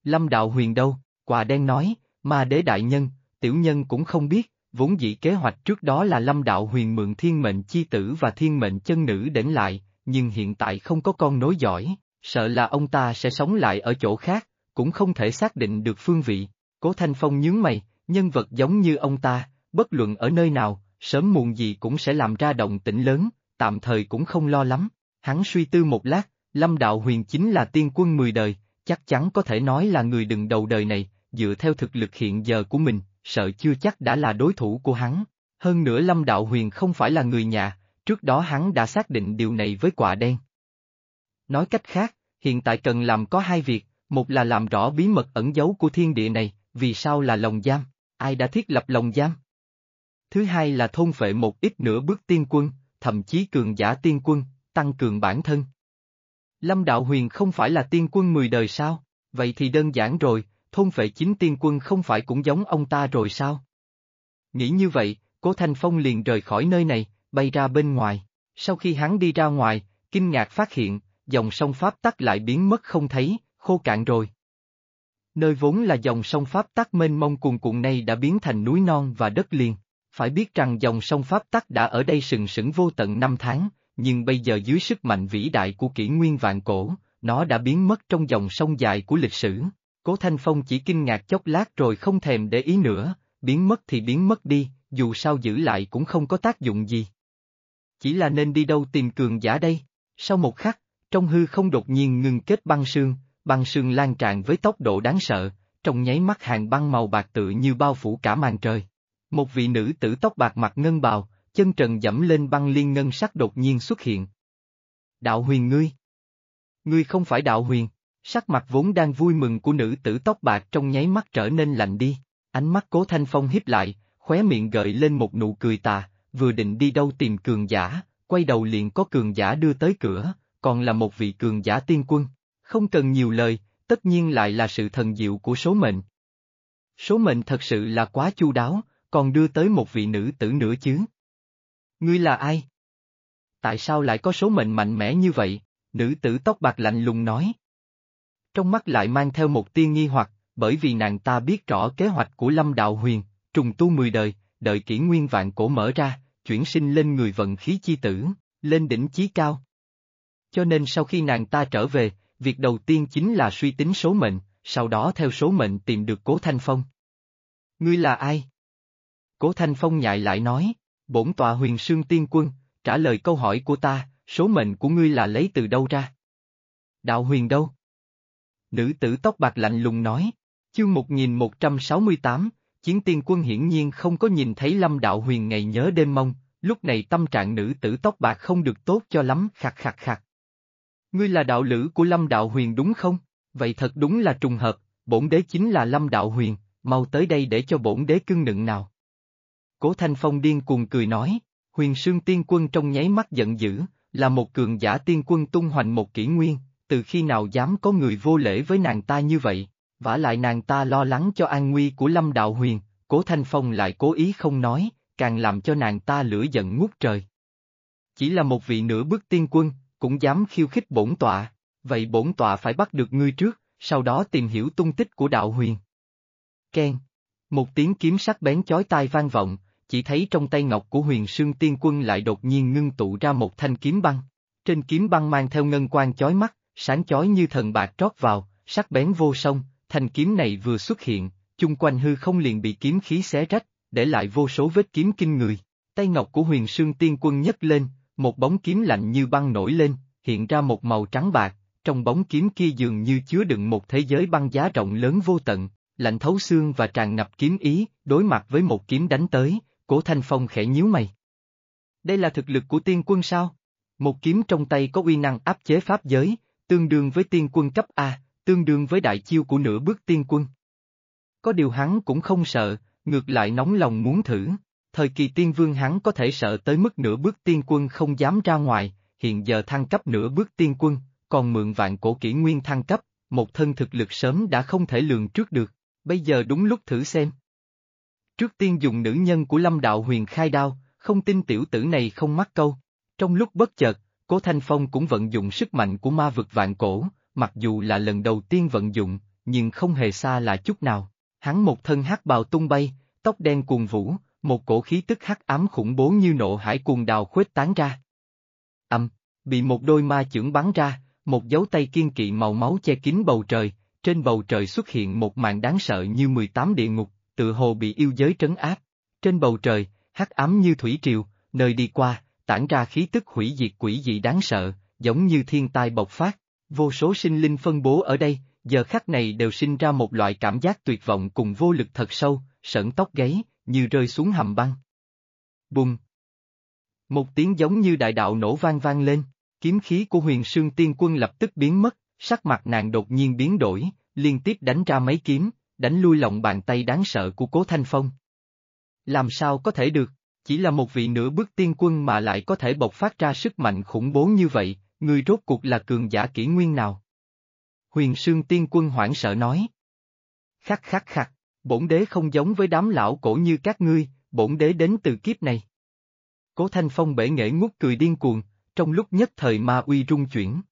Lâm Đạo Huyền đâu? Quả đen nói, ma đế đại nhân, tiểu nhân cũng không biết, Vốn dĩ kế hoạch trước đó là Lâm Đạo Huyền mượn thiên mệnh chi tử và thiên mệnh chân nữ đến lại, nhưng hiện tại không có con nối giỏi, sợ là ông ta sẽ sống lại ở chỗ khác, cũng không thể xác định được phương vị. Cố Thanh Phong nhướng mày, nhân vật giống như ông ta, bất luận ở nơi nào, sớm muộn gì cũng sẽ làm ra động tĩnh lớn, tạm thời cũng không lo lắm. Hắn suy tư một lát, Lâm Đạo Huyền chính là tiên quân mười đời, chắc chắn có thể nói là người đừng đầu đời này, dựa theo thực lực hiện giờ của mình, sợ chưa chắc đã là đối thủ của hắn. Hơn nữa Lâm Đạo Huyền không phải là người nhà, trước đó hắn đã xác định điều này với quả đen. Nói cách khác, hiện tại cần làm có hai việc, một là làm rõ bí mật ẩn giấu của thiên địa này, vì sao là lòng giam, ai đã thiết lập lòng giam. Thứ hai là thôn phệ một ít nửa bước tiên quân, thậm chí cường giả tiên quân, tăng cường bản thân. Lâm Đạo Huyền không phải là tiên quân mười đời sao, vậy thì đơn giản rồi, thôn vệ chính tiên quân không phải cũng giống ông ta rồi sao? Nghĩ như vậy, Cố Thanh Phong liền rời khỏi nơi này, bay ra bên ngoài. Sau khi hắn đi ra ngoài, kinh ngạc phát hiện, dòng sông Pháp tắc lại biến mất không thấy, khô cạn rồi. Nơi vốn là dòng sông Pháp tắc mênh mông cuồn cuộn này đã biến thành núi non và đất liền. Phải biết rằng dòng sông Pháp tắc đã ở đây sừng sững vô tận năm tháng, nhưng bây giờ dưới sức mạnh vĩ đại của kỷ nguyên vạn cổ, nó đã biến mất trong dòng sông dài của lịch sử. Cố Thanh Phong chỉ kinh ngạc chốc lát rồi không thèm để ý nữa, biến mất thì biến mất đi, dù sao giữ lại cũng không có tác dụng gì. Chỉ là nên đi đâu tìm cường giả đây? Sau một khắc, trong hư không đột nhiên ngừng kết băng sương, băng sương lan tràn với tốc độ đáng sợ, trong nháy mắt hàng băng màu bạc tự như bao phủ cả màn trời. Một vị nữ tử tóc bạc mặt ngân bào, chân trần dẫm lên băng liên ngân sắc đột nhiên xuất hiện. Đạo huyền ngươi! Ngươi không phải đạo huyền! Sắc mặt vốn đang vui mừng của nữ tử tóc bạc trong nháy mắt trở nên lạnh đi, ánh mắt cố thanh phong hiếp lại, khóe miệng gợi lên một nụ cười tà, vừa định đi đâu tìm cường giả, quay đầu liền có cường giả đưa tới cửa, còn là một vị cường giả tiên quân, không cần nhiều lời, tất nhiên lại là sự thần diệu của số mệnh. Số mệnh thật sự là quá chu đáo, còn đưa tới một vị nữ tử nữa chứ. Ngươi là ai? Tại sao lại có số mệnh mạnh mẽ như vậy? Nữ tử tóc bạc lạnh lùng nói trong mắt lại mang theo một tia nghi hoặc, bởi vì nàng ta biết rõ kế hoạch của Lâm Đạo Huyền, trùng tu mười đời, đợi kỷ nguyên vạn cổ mở ra, chuyển sinh lên người vận khí chi tử, lên đỉnh chí cao. Cho nên sau khi nàng ta trở về, việc đầu tiên chính là suy tính số mệnh, sau đó theo số mệnh tìm được Cố Thanh Phong. Ngươi là ai? Cố Thanh Phong nhại lại nói, bổn tọa huyền sương tiên quân, trả lời câu hỏi của ta, số mệnh của ngươi là lấy từ đâu ra? Đạo huyền đâu? nữ tử tóc bạc lạnh lùng nói. Chương 1168, chiến tiên quân hiển nhiên không có nhìn thấy lâm đạo huyền ngày nhớ đêm mong, lúc này tâm trạng nữ tử tóc bạc không được tốt cho lắm khạc khạc khạc. Ngươi là đạo lữ của lâm đạo huyền đúng không? Vậy thật đúng là trùng hợp, bổn đế chính là lâm đạo huyền, mau tới đây để cho bổn đế cưng nựng nào. Cố Thanh Phong điên cuồng cười nói, huyền sương tiên quân trong nháy mắt giận dữ, là một cường giả tiên quân tung hoành một kỷ nguyên, từ khi nào dám có người vô lễ với nàng ta như vậy, vả lại nàng ta lo lắng cho an nguy của Lâm Đạo Huyền, cố Thanh Phong lại cố ý không nói, càng làm cho nàng ta lửa giận ngút trời. Chỉ là một vị nửa bước tiên quân, cũng dám khiêu khích bổn tọa, vậy bổn tọa phải bắt được ngươi trước, sau đó tìm hiểu tung tích của Đạo Huyền. Ken. Một tiếng kiếm sắc bén chói tai vang vọng, chỉ thấy trong tay ngọc của huyền sương tiên quân lại đột nhiên ngưng tụ ra một thanh kiếm băng. Trên kiếm băng mang theo ngân quan chói mắt, sáng chói như thần bạc trót vào, sắc bén vô song, thanh kiếm này vừa xuất hiện, chung quanh hư không liền bị kiếm khí xé rách, để lại vô số vết kiếm kinh người. Tay ngọc của huyền sương tiên quân nhấc lên, một bóng kiếm lạnh như băng nổi lên, hiện ra một màu trắng bạc, trong bóng kiếm kia dường như chứa đựng một thế giới băng giá rộng lớn vô tận, lạnh thấu xương và tràn ngập kiếm ý, đối mặt với một kiếm đánh tới, cổ thanh phong khẽ nhíu mày. Đây là thực lực của tiên quân sao? Một kiếm trong tay có uy năng áp chế pháp giới, tương đương với tiên quân cấp A, tương đương với đại chiêu của nửa bước tiên quân. Có điều hắn cũng không sợ, ngược lại nóng lòng muốn thử. Thời kỳ tiên vương hắn có thể sợ tới mức nửa bước tiên quân không dám ra ngoài, hiện giờ thăng cấp nửa bước tiên quân, còn mượn vạn cổ kỷ nguyên thăng cấp, một thân thực lực sớm đã không thể lường trước được, bây giờ đúng lúc thử xem. Trước tiên dùng nữ nhân của lâm đạo huyền khai đao, không tin tiểu tử này không mắc câu. Trong lúc bất chợt, Cố Thanh Phong cũng vận dụng sức mạnh của ma vực vạn cổ, mặc dù là lần đầu tiên vận dụng, nhưng không hề xa là chút nào. Hắn một thân hắc bào tung bay, tóc đen cuồng vũ, một cổ khí tức hắc ám khủng bố như nộ hải cuồng đào khuếch tán ra. Âm, bị một đôi ma chưởng bắn ra, một dấu tay kiên kỵ màu máu che kín bầu trời, trên bầu trời xuất hiện một màn đáng sợ như 18 địa ngục, tự hồ bị yêu giới trấn áp. Trên bầu trời, hắc ám như thủy triều, nơi đi qua, tản ra khí tức hủy diệt quỷ dị đáng sợ, giống như thiên tai bộc phát. Vô số sinh linh phân bố ở đây, giờ khắc này đều sinh ra một loại cảm giác tuyệt vọng cùng vô lực thật sâu, sởn tóc gáy, như rơi xuống hầm băng. Bùng! Một tiếng giống như đại đạo nổ vang vang lên, kiếm khí của huyền sương tiên quân lập tức biến mất, sắc mặt nàng đột nhiên biến đổi, liên tiếp đánh ra mấy kiếm, đánh lui lòng bàn tay đáng sợ của cố Thanh Phong. Làm sao có thể được? Chỉ là một vị nửa bước tiên quân mà lại có thể bộc phát ra sức mạnh khủng bố như vậy, người rốt cuộc là cường giả kỷ nguyên nào? Huyền Sương tiên quân hoảng sợ nói. Khắc khắc khắc, bổn đế không giống với đám lão cổ như các ngươi, bổn đế đến từ kiếp này. Cố Thanh Phong bể nghệ ngút cười điên cuồng, trong lúc nhất thời ma uy rung chuyển.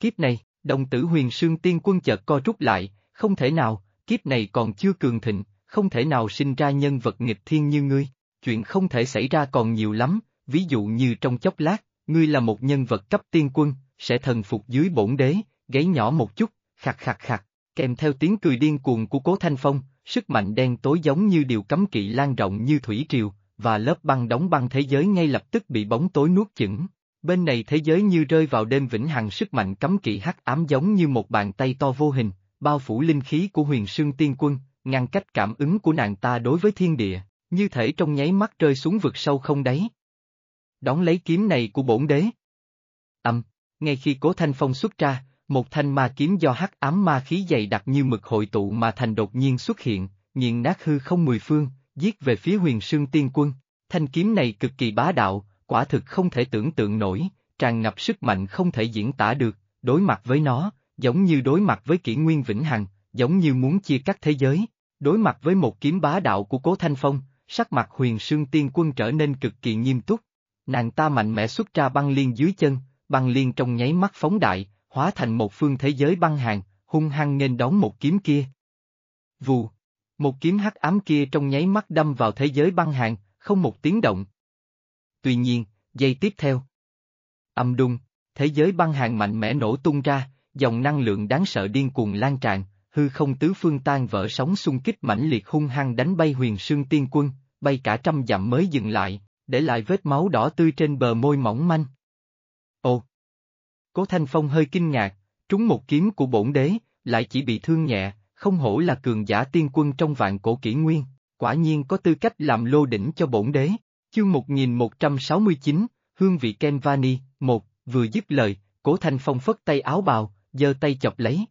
Kiếp này, đồng tử huyền sương tiên quân chợt co rút lại, không thể nào, kiếp này còn chưa cường thịnh, không thể nào sinh ra nhân vật nghịch thiên như ngươi chuyện không thể xảy ra còn nhiều lắm, ví dụ như trong chốc lát, ngươi là một nhân vật cấp tiên quân, sẽ thần phục dưới bổn đế, gáy nhỏ một chút, khặt khặt khặt, kèm theo tiếng cười điên cuồng của Cố Thanh Phong, sức mạnh đen tối giống như điều cấm kỵ lan rộng như thủy triều, và lớp băng đóng băng thế giới ngay lập tức bị bóng tối nuốt chửng. Bên này thế giới như rơi vào đêm vĩnh hằng sức mạnh cấm kỵ hắc ám giống như một bàn tay to vô hình, bao phủ linh khí của huyền sương tiên quân, ngăn cách cảm ứng của nàng ta đối với thiên địa như thể trong nháy mắt rơi xuống vực sâu không đáy. Đón lấy kiếm này của bổn đế. ầm, ngay khi cố thanh phong xuất ra, một thanh ma kiếm do hắc ám ma khí dày đặc như mực hội tụ mà thành đột nhiên xuất hiện, nghiền nát hư không mười phương, giết về phía huyền sương tiên quân. Thanh kiếm này cực kỳ bá đạo, quả thực không thể tưởng tượng nổi, tràn ngập sức mạnh không thể diễn tả được, đối mặt với nó, giống như đối mặt với kỷ nguyên vĩnh hằng, giống như muốn chia cắt thế giới. Đối mặt với một kiếm bá đạo của Cố Thanh Phong, sắc mặt huyền sương tiên quân trở nên cực kỳ nghiêm túc. Nàng ta mạnh mẽ xuất ra băng liên dưới chân, băng liên trong nháy mắt phóng đại, hóa thành một phương thế giới băng hàng, hung hăng nên đón một kiếm kia. Vù! Một kiếm hắc ám kia trong nháy mắt đâm vào thế giới băng hàng, không một tiếng động. Tuy nhiên, giây tiếp theo. Âm đung, thế giới băng hàng mạnh mẽ nổ tung ra, dòng năng lượng đáng sợ điên cuồng lan tràn, hư không tứ phương tan vỡ sóng xung kích mãnh liệt hung hăng đánh bay huyền sương tiên quân, bay cả trăm dặm mới dừng lại, để lại vết máu đỏ tươi trên bờ môi mỏng manh. Ồ! Cố Thanh Phong hơi kinh ngạc, trúng một kiếm của bổn đế, lại chỉ bị thương nhẹ, không hổ là cường giả tiên quân trong vạn cổ kỷ nguyên, quả nhiên có tư cách làm lô đỉnh cho bổn đế. Chương 1169, Hương vị Ken Vani, 1, vừa dứt lời, Cố Thanh Phong phất tay áo bào, giơ tay chọc lấy.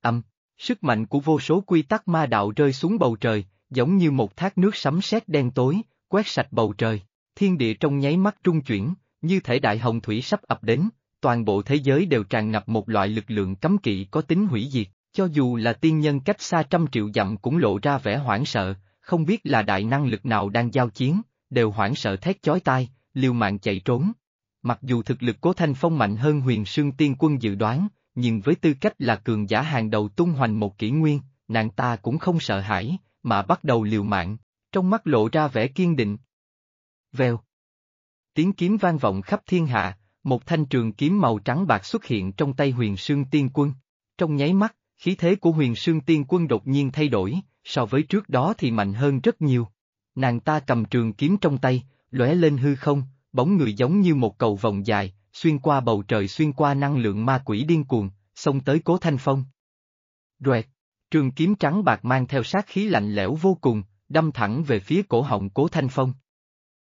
Âm, sức mạnh của vô số quy tắc ma đạo rơi xuống bầu trời, giống như một thác nước sấm sét đen tối, quét sạch bầu trời, thiên địa trong nháy mắt trung chuyển, như thể đại hồng thủy sắp ập đến, toàn bộ thế giới đều tràn ngập một loại lực lượng cấm kỵ có tính hủy diệt, cho dù là tiên nhân cách xa trăm triệu dặm cũng lộ ra vẻ hoảng sợ, không biết là đại năng lực nào đang giao chiến, đều hoảng sợ thét chói tai, liều mạng chạy trốn. Mặc dù thực lực cố thanh phong mạnh hơn huyền sương tiên quân dự đoán, nhưng với tư cách là cường giả hàng đầu tung hoành một kỷ nguyên, nàng ta cũng không sợ hãi, mà bắt đầu liều mạng, trong mắt lộ ra vẻ kiên định. Vèo. Tiếng kiếm vang vọng khắp thiên hạ, một thanh trường kiếm màu trắng bạc xuất hiện trong tay huyền sương tiên quân. Trong nháy mắt, khí thế của huyền sương tiên quân đột nhiên thay đổi, so với trước đó thì mạnh hơn rất nhiều. Nàng ta cầm trường kiếm trong tay, lóe lên hư không, bóng người giống như một cầu vòng dài, xuyên qua bầu trời xuyên qua năng lượng ma quỷ điên cuồng, xông tới cố thanh phong. Rẹt. Trường kiếm trắng bạc mang theo sát khí lạnh lẽo vô cùng, đâm thẳng về phía cổ họng Cố Thanh Phong.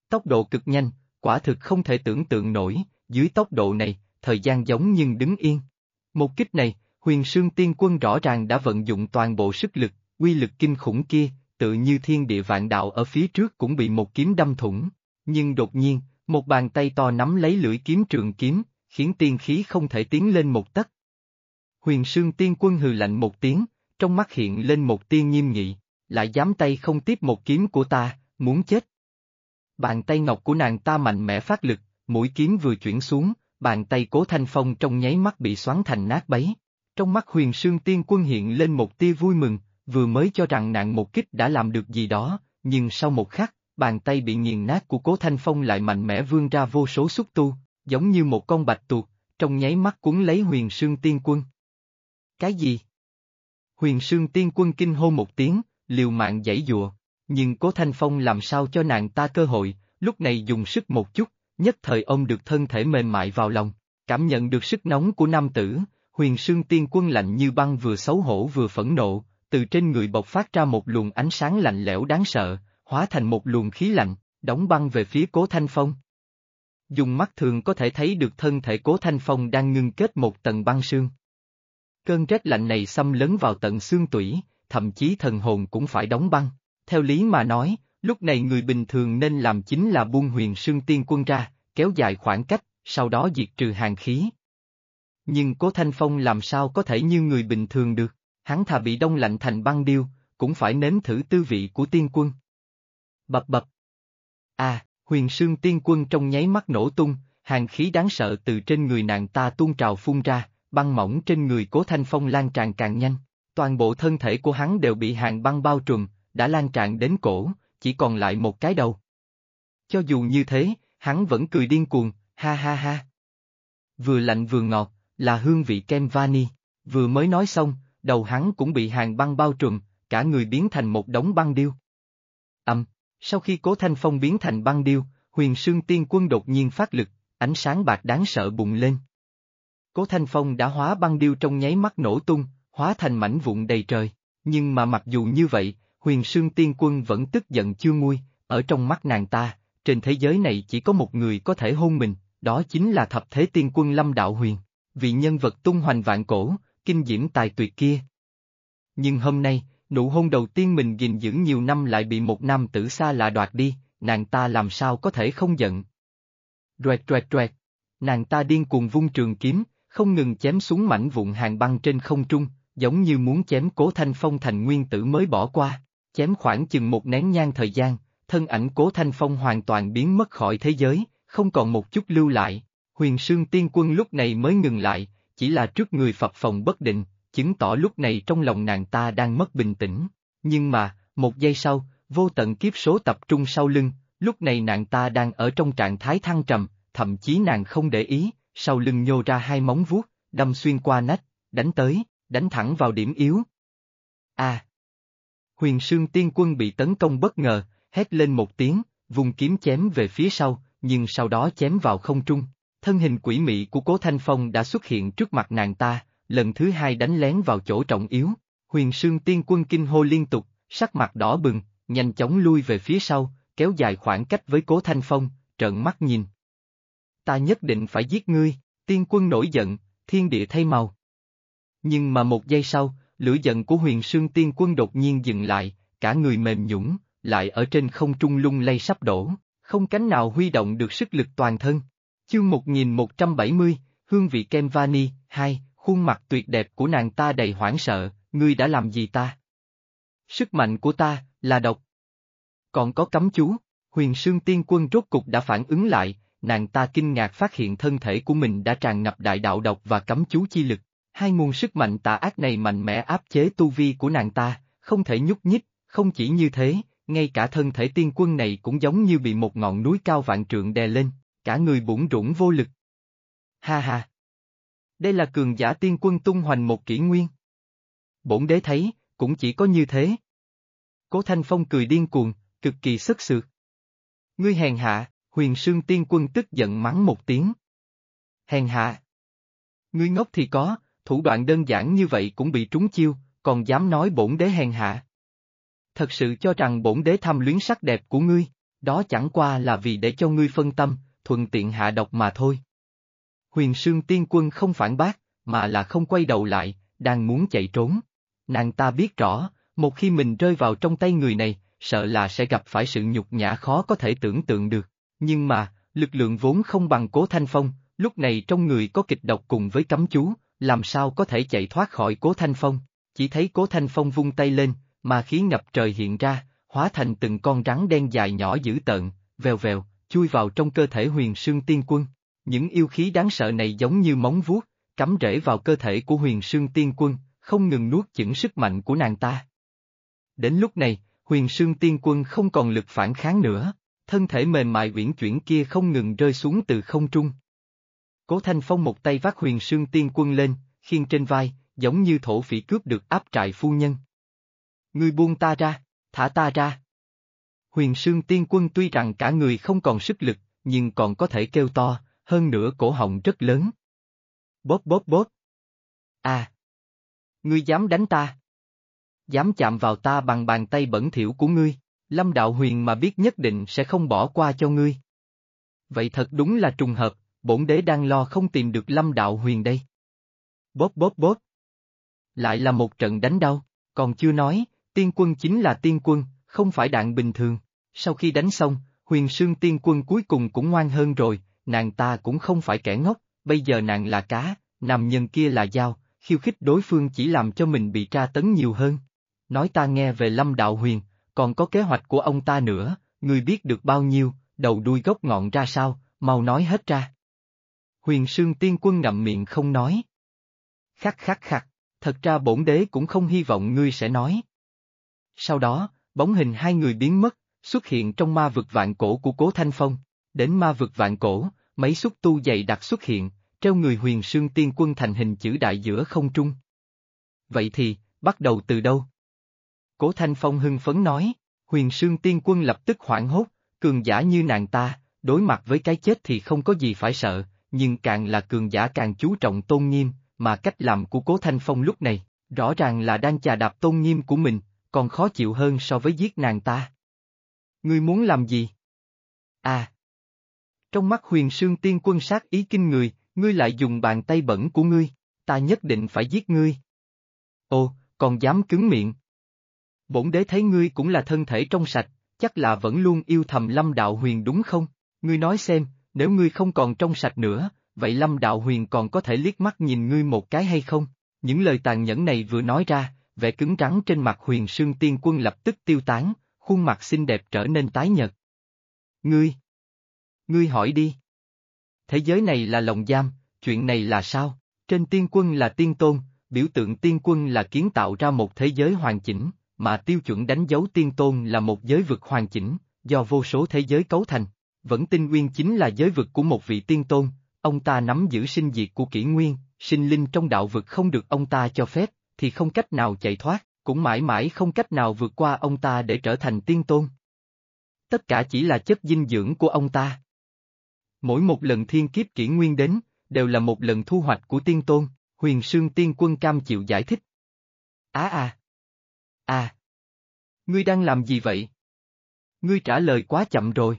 Tốc độ cực nhanh, quả thực không thể tưởng tượng nổi, dưới tốc độ này, thời gian giống như đứng yên. Một kích này, huyền sương tiên quân rõ ràng đã vận dụng toàn bộ sức lực, quy lực kinh khủng kia, tự như thiên địa vạn đạo ở phía trước cũng bị một kiếm đâm thủng. Nhưng đột nhiên, một bàn tay to nắm lấy lưỡi kiếm trường kiếm, khiến tiên khí không thể tiến lên một tấc. Huyền sương tiên quân hừ lạnh một tiếng, trong mắt hiện lên một tia nghiêm nghị, lại dám tay không tiếp một kiếm của ta, muốn chết. Bàn tay ngọc của nàng ta mạnh mẽ phát lực, mũi kiếm vừa chuyển xuống, bàn tay cố thanh phong trong nháy mắt bị xoắn thành nát bấy. Trong mắt huyền sương tiên quân hiện lên một tia vui mừng, vừa mới cho rằng nàng một kích đã làm được gì đó, nhưng sau một khắc, bàn tay bị nghiền nát của cố thanh phong lại mạnh mẽ vươn ra vô số xúc tu, giống như một con bạch tuộc, trong nháy mắt cuốn lấy huyền sương tiên quân. Cái gì? Huyền Sương Tiên Quân kinh hô một tiếng, liều mạng giãy dùa, nhưng Cố Thanh Phong làm sao cho nàng ta cơ hội, lúc này dùng sức một chút, nhất thời ông được thân thể mềm mại vào lòng, cảm nhận được sức nóng của nam tử, Huyền Sương Tiên Quân lạnh như băng vừa xấu hổ vừa phẫn nộ, từ trên người bộc phát ra một luồng ánh sáng lạnh lẽo đáng sợ, hóa thành một luồng khí lạnh, đóng băng về phía Cố Thanh Phong. Dùng mắt thường có thể thấy được thân thể Cố Thanh Phong đang ngưng kết một tầng băng sương, Cơn rét lạnh này xâm lấn vào tận xương tủy, thậm chí thần hồn cũng phải đóng băng. Theo lý mà nói, lúc này người bình thường nên làm chính là buông huyền sương tiên quân ra, kéo dài khoảng cách, sau đó diệt trừ hàng khí. Nhưng Cố Thanh Phong làm sao có thể như người bình thường được, hắn thà bị đông lạnh thành băng điêu, cũng phải nếm thử tư vị của tiên quân. Bập bập. À, huyền sương tiên quân trong nháy mắt nổ tung, hàng khí đáng sợ từ trên người nàng ta tuôn trào phun ra, băng mỏng trên người cố thanh phong lan tràn càng nhanh, toàn bộ thân thể của hắn đều bị hàng băng bao trùm, đã lan tràn đến cổ, chỉ còn lại một cái đầu. Cho dù như thế, hắn vẫn cười điên cuồng, ha ha ha. Vừa lạnh vừa ngọt, là hương vị kem vani, vừa mới nói xong, đầu hắn cũng bị hàng băng bao trùm, cả người biến thành một đống băng điêu. ầm, sau khi cố thanh phong biến thành băng điêu, huyền sương tiên quân đột nhiên phát lực, ánh sáng bạc đáng sợ bùng lên, Cố Thanh Phong đã hóa băng điêu trong nháy mắt nổ tung, hóa thành mảnh vụn đầy trời. Nhưng mà mặc dù như vậy, huyền sương tiên quân vẫn tức giận chưa nguôi, ở trong mắt nàng ta, trên thế giới này chỉ có một người có thể hôn mình, đó chính là thập thế tiên quân Lâm Đạo Huyền, vị nhân vật tung hoành vạn cổ, kinh diễm tài tuyệt kia. Nhưng hôm nay, nụ hôn đầu tiên mình gìn giữ nhiều năm lại bị một nam tử xa lạ đoạt đi, nàng ta làm sao có thể không giận. Đoẹt đoẹt đoẹt, nàng ta điên cuồng vung trường kiếm, không ngừng chém xuống mảnh vụn hàng băng trên không trung, giống như muốn chém cố thanh phong thành nguyên tử mới bỏ qua. Chém khoảng chừng một nén nhang thời gian, thân ảnh cố thanh phong hoàn toàn biến mất khỏi thế giới, không còn một chút lưu lại. Huyền sương tiên quân lúc này mới ngừng lại, chỉ là trước người phật phòng bất định, chứng tỏ lúc này trong lòng nàng ta đang mất bình tĩnh. Nhưng mà, một giây sau, vô tận kiếp số tập trung sau lưng, lúc này nàng ta đang ở trong trạng thái thăng trầm, thậm chí nàng không để ý, sau lưng nhô ra hai móng vuốt, đâm xuyên qua nách, đánh tới, đánh thẳng vào điểm yếu. A. À! Huyền Sương Tiên Quân bị tấn công bất ngờ, hét lên một tiếng, vùng kiếm chém về phía sau, nhưng sau đó chém vào không trung. Thân hình quỷ mị của Cố Thanh Phong đã xuất hiện trước mặt nàng ta, lần thứ hai đánh lén vào chỗ trọng yếu. Huyền Sương Tiên Quân kinh hô liên tục, sắc mặt đỏ bừng, nhanh chóng lui về phía sau, kéo dài khoảng cách với Cố Thanh Phong, trợn mắt nhìn ta nhất định phải giết ngươi, tiên quân nổi giận, thiên địa thay màu. Nhưng mà một giây sau, lửa giận của huyền sương tiên quân đột nhiên dừng lại, cả người mềm nhũng, lại ở trên không trung lung lay sắp đổ, không cánh nào huy động được sức lực toàn thân. Chương 1170, hương vị kem vani, hai, khuôn mặt tuyệt đẹp của nàng ta đầy hoảng sợ, ngươi đã làm gì ta? Sức mạnh của ta, là độc. Còn có cấm chú, huyền sương tiên quân rốt cục đã phản ứng lại, nàng ta kinh ngạc phát hiện thân thể của mình đã tràn ngập đại đạo độc và cấm chú chi lực. Hai nguồn sức mạnh tà ác này mạnh mẽ áp chế tu vi của nàng ta, không thể nhúc nhích, không chỉ như thế, ngay cả thân thể tiên quân này cũng giống như bị một ngọn núi cao vạn trượng đè lên, cả người bủn rủn vô lực. Ha ha! Đây là cường giả tiên quân tung hoành một kỷ nguyên. Bổn đế thấy, cũng chỉ có như thế. Cố Thanh Phong cười điên cuồng, cực kỳ sức sự. Ngươi hèn hạ, Huyền Sương Tiên Quân tức giận mắng một tiếng. Hèn hạ. Ngươi ngốc thì có, thủ đoạn đơn giản như vậy cũng bị trúng chiêu, còn dám nói bổn đế hèn hạ. Thật sự cho rằng bổn đế tham luyến sắc đẹp của ngươi, đó chẳng qua là vì để cho ngươi phân tâm, thuận tiện hạ độc mà thôi. Huyền Sương Tiên Quân không phản bác, mà là không quay đầu lại, đang muốn chạy trốn. Nàng ta biết rõ, một khi mình rơi vào trong tay người này, sợ là sẽ gặp phải sự nhục nhã khó có thể tưởng tượng được. Nhưng mà, lực lượng vốn không bằng cố thanh phong, lúc này trong người có kịch độc cùng với cấm chú, làm sao có thể chạy thoát khỏi cố thanh phong, chỉ thấy cố thanh phong vung tay lên, mà khí ngập trời hiện ra, hóa thành từng con rắn đen dài nhỏ dữ tợn, vèo vèo, chui vào trong cơ thể huyền sương tiên quân. Những yêu khí đáng sợ này giống như móng vuốt, cắm rễ vào cơ thể của huyền sương tiên quân, không ngừng nuốt chửng sức mạnh của nàng ta. Đến lúc này, huyền sương tiên quân không còn lực phản kháng nữa, thân thể mềm mại uyển chuyển kia không ngừng rơi xuống từ không trung. Cố Thanh Phong một tay vác huyền sương tiên quân lên, khiên trên vai, giống như thổ phỉ cướp được áp trại phu nhân. Ngươi buông ta ra, thả ta ra. Huyền sương tiên quân tuy rằng cả người không còn sức lực, nhưng còn có thể kêu to, hơn nữa cổ họng rất lớn. Bóp bóp bóp. À! Ngươi dám đánh ta? Dám chạm vào ta bằng bàn tay bẩn thỉu của ngươi? Lâm Đạo Huyền mà biết nhất định sẽ không bỏ qua cho ngươi. Vậy thật đúng là trùng hợp, bổn đế đang lo không tìm được Lâm Đạo Huyền đây. Bóp bóp bóp. Lại là một trận đánh đau, còn chưa nói, tiên quân chính là tiên quân, không phải đạn bình thường. Sau khi đánh xong, huyền sương tiên quân cuối cùng cũng ngoan hơn rồi, nàng ta cũng không phải kẻ ngốc, bây giờ nàng là cá, nằm nhân kia là dao, khiêu khích đối phương chỉ làm cho mình bị tra tấn nhiều hơn. Nói ta nghe về lâm đạo huyền, còn có kế hoạch của ông ta nữa, người biết được bao nhiêu, đầu đuôi gốc ngọn ra sao, mau nói hết ra. Huyền Sương Tiên Quân ngậm miệng không nói. Khắc khắc khắc, thật ra bổn đế cũng không hy vọng ngươi sẽ nói. Sau đó, bóng hình hai người biến mất, xuất hiện trong ma vực vạn cổ của Cố Thanh Phong. Đến ma vực vạn cổ, mấy xúc tu dày đặc xuất hiện, treo người huyền sương tiên quân thành hình chữ đại giữa không trung. Vậy thì, bắt đầu từ đâu? Cố Thanh Phong hưng phấn nói, huyền sương tiên quân lập tức hoảng hốt, cường giả như nàng ta, đối mặt với cái chết thì không có gì phải sợ, nhưng càng là cường giả càng chú trọng tôn nghiêm, mà cách làm của Cố Thanh Phong lúc này, rõ ràng là đang chà đạp tôn nghiêm của mình, còn khó chịu hơn so với giết nàng ta. Ngươi muốn làm gì? À! Trong mắt huyền sương tiên quân sát ý kinh người, ngươi lại dùng bàn tay bẩn của ngươi, ta nhất định phải giết ngươi. Ồ, còn dám cứng miệng bổn đế thấy ngươi cũng là thân thể trong sạch, chắc là vẫn luôn yêu thầm Lâm Đạo Huyền đúng không? Ngươi nói xem, nếu ngươi không còn trong sạch nữa, vậy Lâm Đạo Huyền còn có thể liếc mắt nhìn ngươi một cái hay không? Những lời tàn nhẫn này vừa nói ra, vẻ cứng rắn trên mặt huyền sương tiên quân lập tức tiêu tán, khuôn mặt xinh đẹp trở nên tái nhợt. Ngươi! Ngươi hỏi đi! Thế giới này là lồng giam, chuyện này là sao? Trên tiên quân là tiên tôn, biểu tượng tiên quân là kiến tạo ra một thế giới hoàn chỉnh, mà tiêu chuẩn đánh dấu tiên tôn là một giới vực hoàn chỉnh, do vô số thế giới cấu thành. Vẫn tinh nguyên chính là giới vực của một vị tiên tôn, ông ta nắm giữ sinh diệt của kỷ nguyên, sinh linh trong đạo vực không được ông ta cho phép, thì không cách nào chạy thoát, cũng mãi mãi không cách nào vượt qua ông ta để trở thành tiên tôn. Tất cả chỉ là chất dinh dưỡng của ông ta. Mỗi một lần thiên kiếp kỷ nguyên đến, đều là một lần thu hoạch của tiên tôn, huyền sương tiên quân cam chịu giải thích. Á à, à! À! Ngươi đang làm gì vậy? Ngươi trả lời quá chậm rồi.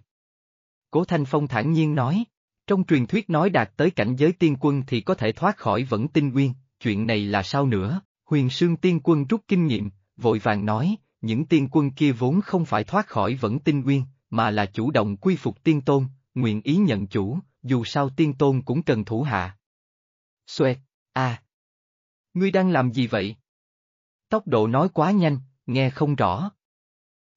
Cố Thanh Phong thản nhiên nói, trong truyền thuyết nói đạt tới cảnh giới tiên quân thì có thể thoát khỏi vẫn tinh nguyên, chuyện này là sao nữa? Huyền Sương tiên quân rút kinh nghiệm, vội vàng nói, những tiên quân kia vốn không phải thoát khỏi vẫn tinh nguyên, mà là chủ động quy phục tiên tôn, nguyện ý nhận chủ, dù sao tiên tôn cũng cần thủ hạ. Xoẹt, à! Ngươi đang làm gì vậy? Tốc độ nói quá nhanh, nghe không rõ.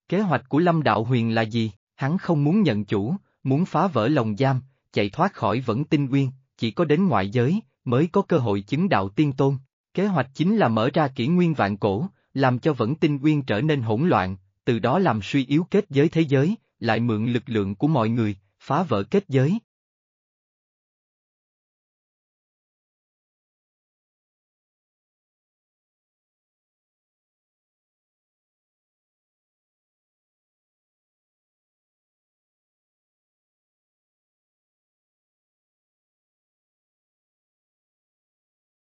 Kế hoạch của Lâm Đạo Huyền là gì? Hắn không muốn nhận chủ, muốn phá vỡ lòng giam, chạy thoát khỏi vẫn tinh nguyên, chỉ có đến ngoại giới, mới có cơ hội chứng đạo tiên tôn. Kế hoạch chính là mở ra kỷ nguyên vạn cổ, làm cho vẫn tinh nguyên trở nên hỗn loạn, từ đó làm suy yếu kết giới thế giới, lại mượn lực lượng của mọi người, phá vỡ kết giới,